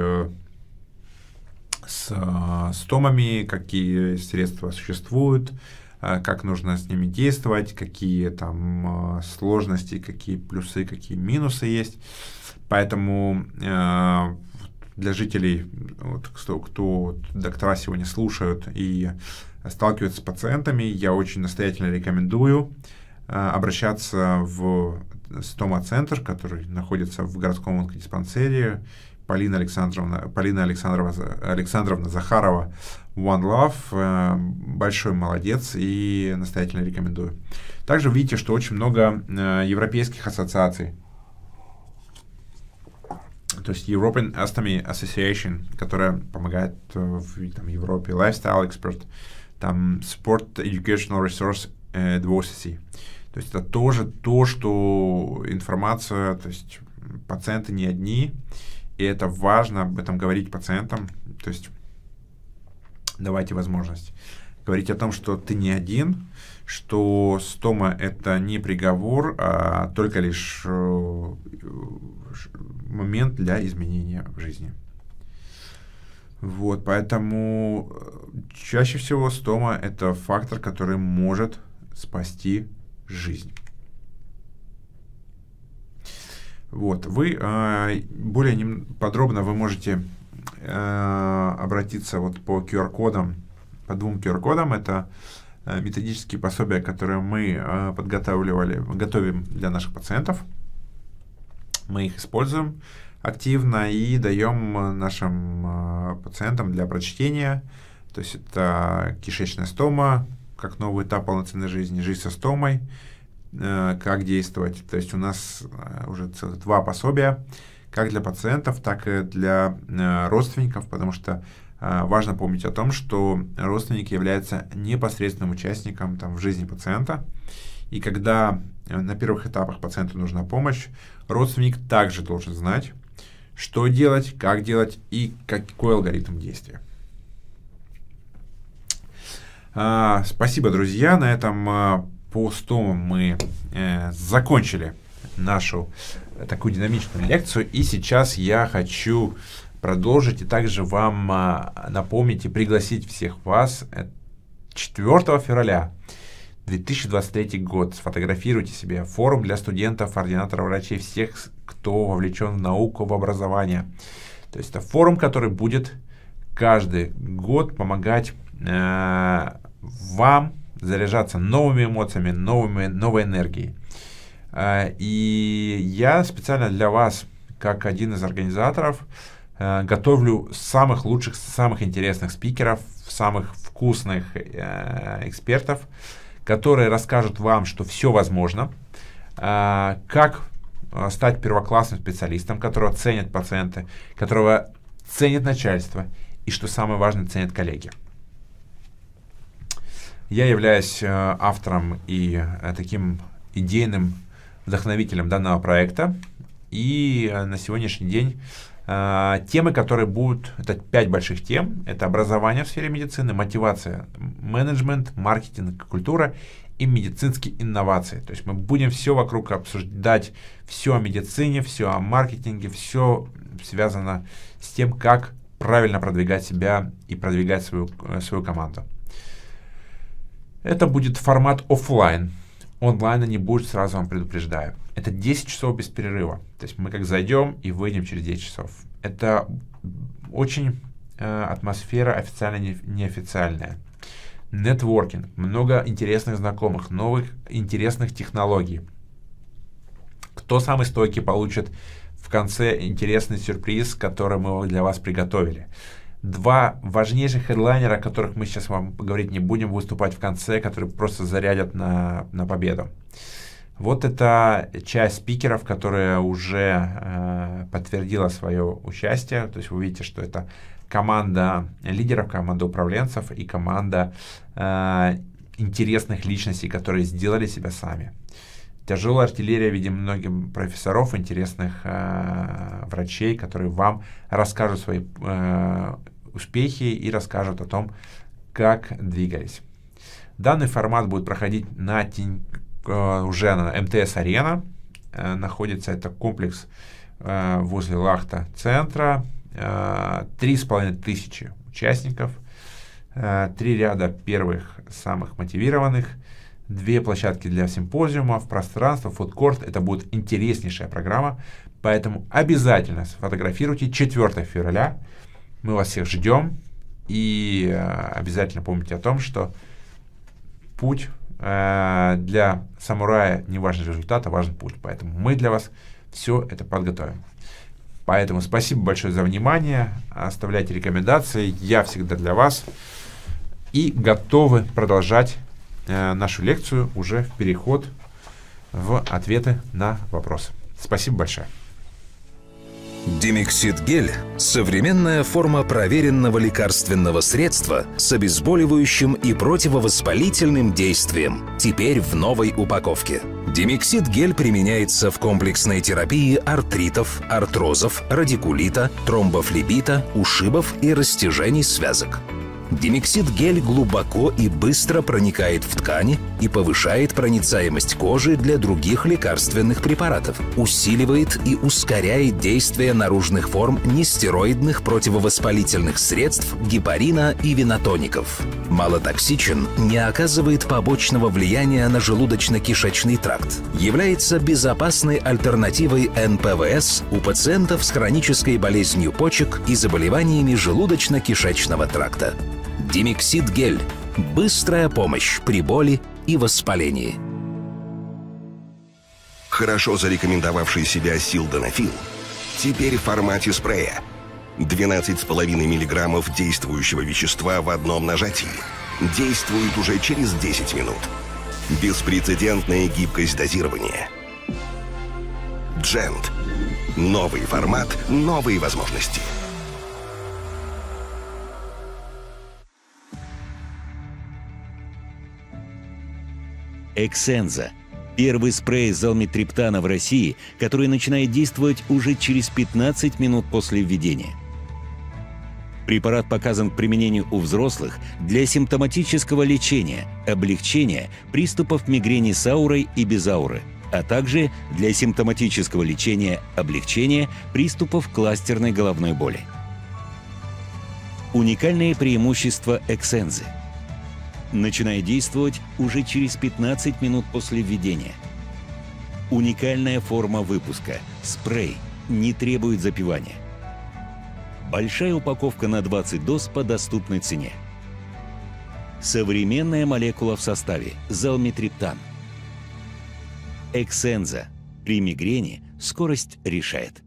S4: с стомами, какие средства существуют, как нужно с ними действовать, какие там сложности, какие плюсы, какие минусы есть. Поэтому э, для жителей, вот, кто, кто доктора сегодня слушают и сталкиваются с пациентами, я очень настоятельно рекомендую э, обращаться в стома-центр, который находится в городском онкодиспансере. Полина Александровна, Полина Александрова, Александровна Захарова, One Love, э, большой молодец и настоятельно рекомендую. Также видите, что очень много э, европейских ассоциаций, то есть European Ostomy Association, которая помогает э, в там, Европе, Lifestyle Expert, там Sport Educational Resource Advocacy. Э, то есть это тоже то, что информация, то есть пациенты не одни, и это важно об этом говорить пациентам, то есть давайте возможность говорить о том, что ты не один, что стома это не приговор, а только лишь э, момент для изменения в жизни. Вот, поэтому э, чаще всего стома – это фактор, который может спасти жизнь. Вот, вы э, более подробно вы можете э, обратиться вот по QR-кодам, по двум QR-кодам. Это э, методические пособия, которые мы э, подготавливали, готовим для наших пациентов – мы их используем активно и даем э, нашим э, пациентам для прочтения. То есть это кишечная стома, как новый этап полноценной жизни, жизнь со стомой, э, как действовать. То есть у нас уже целых два пособия, как для пациентов, так и для родственников, потому что важно помнить о том, что родственники являются непосредственным участником там, в жизни пациента. И когда на первых этапах пациенту нужна помощь, Родственник также должен знать, что делать, как делать и какой алгоритм действия. А, спасибо, друзья. На этом а, постом мы э, закончили нашу э, такую динамичную лекцию. И сейчас я хочу продолжить и также вам а, напомнить и пригласить всех вас 4 э, февраля 2023 год. Сфотографируйте себе. Форум для студентов, ординаторов врачей, всех, кто вовлечен в науку, в образование. То есть это форум, который будет каждый год помогать э, вам заряжаться новыми эмоциями, новыми, новой энергией. Э, и я специально для вас, как один из организаторов, э, готовлю самых лучших, самых интересных спикеров, самых вкусных э, экспертов. Э, которые расскажут вам, что все возможно, а, как а, стать первоклассным специалистом, которого ценят пациенты, которого ценит начальство и, что самое важное, ценят коллеги. Я являюсь э, автором и э, таким идейным вдохновителем данного проекта. И э, на сегодняшний день а, темы, которые будут, это пять больших тем, это образование в сфере медицины, мотивация, менеджмент, маркетинг, культура и медицинские инновации. То есть мы будем все вокруг обсуждать, все о медицине, все о маркетинге, все связано с тем, как правильно продвигать себя и продвигать свою, э, свою команду. Это будет формат офлайн. Онлайна не будет, сразу вам предупреждаю это 10 часов без перерыва. То есть мы как зайдем и выйдем через 10 часов. Это очень э, атмосфера официально не, неофициальная. Нетворкинг, много интересных знакомых, новых интересных технологий. Кто самый стойкий получит в конце интересный сюрприз, который мы для вас приготовили. Два важнейших хедлайнера, о которых мы сейчас вам поговорить не будем, выступать в конце, которые просто зарядят на, на победу. Вот это часть спикеров, которая уже э, подтвердила свое участие. То есть вы видите, что это команда лидеров, команда управленцев и команда э, интересных личностей, которые сделали себя сами. Тяжелая артиллерия, видим, многим профессоров, интересных э, врачей, которые вам расскажут свои э, успехи и расскажут о том, как двигались. Данный формат будет проходить на Э, уже на МТС-арена э, находится. Это комплекс э, возле Лахта-центра. Три с половиной тысячи участников. Три ряда первых самых мотивированных. Две площадки для симпозиумов, пространство, фудкорт. Это будет интереснейшая программа. Поэтому обязательно сфотографируйте 4 февраля. Мы вас всех ждем. И обязательно помните о том, что путь Э, для самурая не важен результат, а важен путь. Поэтому мы для вас все это подготовим. Поэтому спасибо большое за внимание. Оставляйте рекомендации. Я всегда для вас. И готовы продолжать э, нашу лекцию уже в переход в ответы на вопросы. Спасибо большое.
S1: Демиксид-гель – современная форма проверенного лекарственного средства с обезболивающим и противовоспалительным действием, теперь в новой упаковке. Демиксид-гель применяется в комплексной терапии артритов, артрозов, радикулита, тромбофлебита, ушибов и растяжений связок. Демиксид-гель глубоко и быстро проникает в ткани и повышает проницаемость кожи для других лекарственных препаратов, усиливает и ускоряет действие наружных форм нестероидных противовоспалительных средств, гепарина и винотоников. Малотоксичен, не оказывает побочного влияния на желудочно-кишечный тракт, является безопасной альтернативой НПВС у пациентов с хронической болезнью почек и заболеваниями желудочно-кишечного тракта. Демиксид гель. Быстрая помощь при боли и
S2: воспалении. Хорошо зарекомендовавший себя силденофил теперь в формате спрея. 12,5 миллиграммов действующего вещества в одном нажатии. Действует уже через 10 минут. Беспрецедентная гибкость дозирования. Джент. Новый формат, новые возможности.
S3: Эксенза – Первый спрей золмитриптана в России, который начинает действовать уже через 15 минут после введения. Препарат показан к применению у взрослых для симптоматического лечения, облегчения приступов мигрени с аурой и без ауры, а также для симптоматического лечения, облегчения приступов кластерной головной боли. Уникальные преимущества Эксензы – начиная действовать уже через 15 минут после введения. Уникальная форма выпуска – спрей, не требует запивания. Большая упаковка на 20 доз по доступной цене. Современная молекула в составе – залмитриптан. Эксенза. При мигрени скорость решает.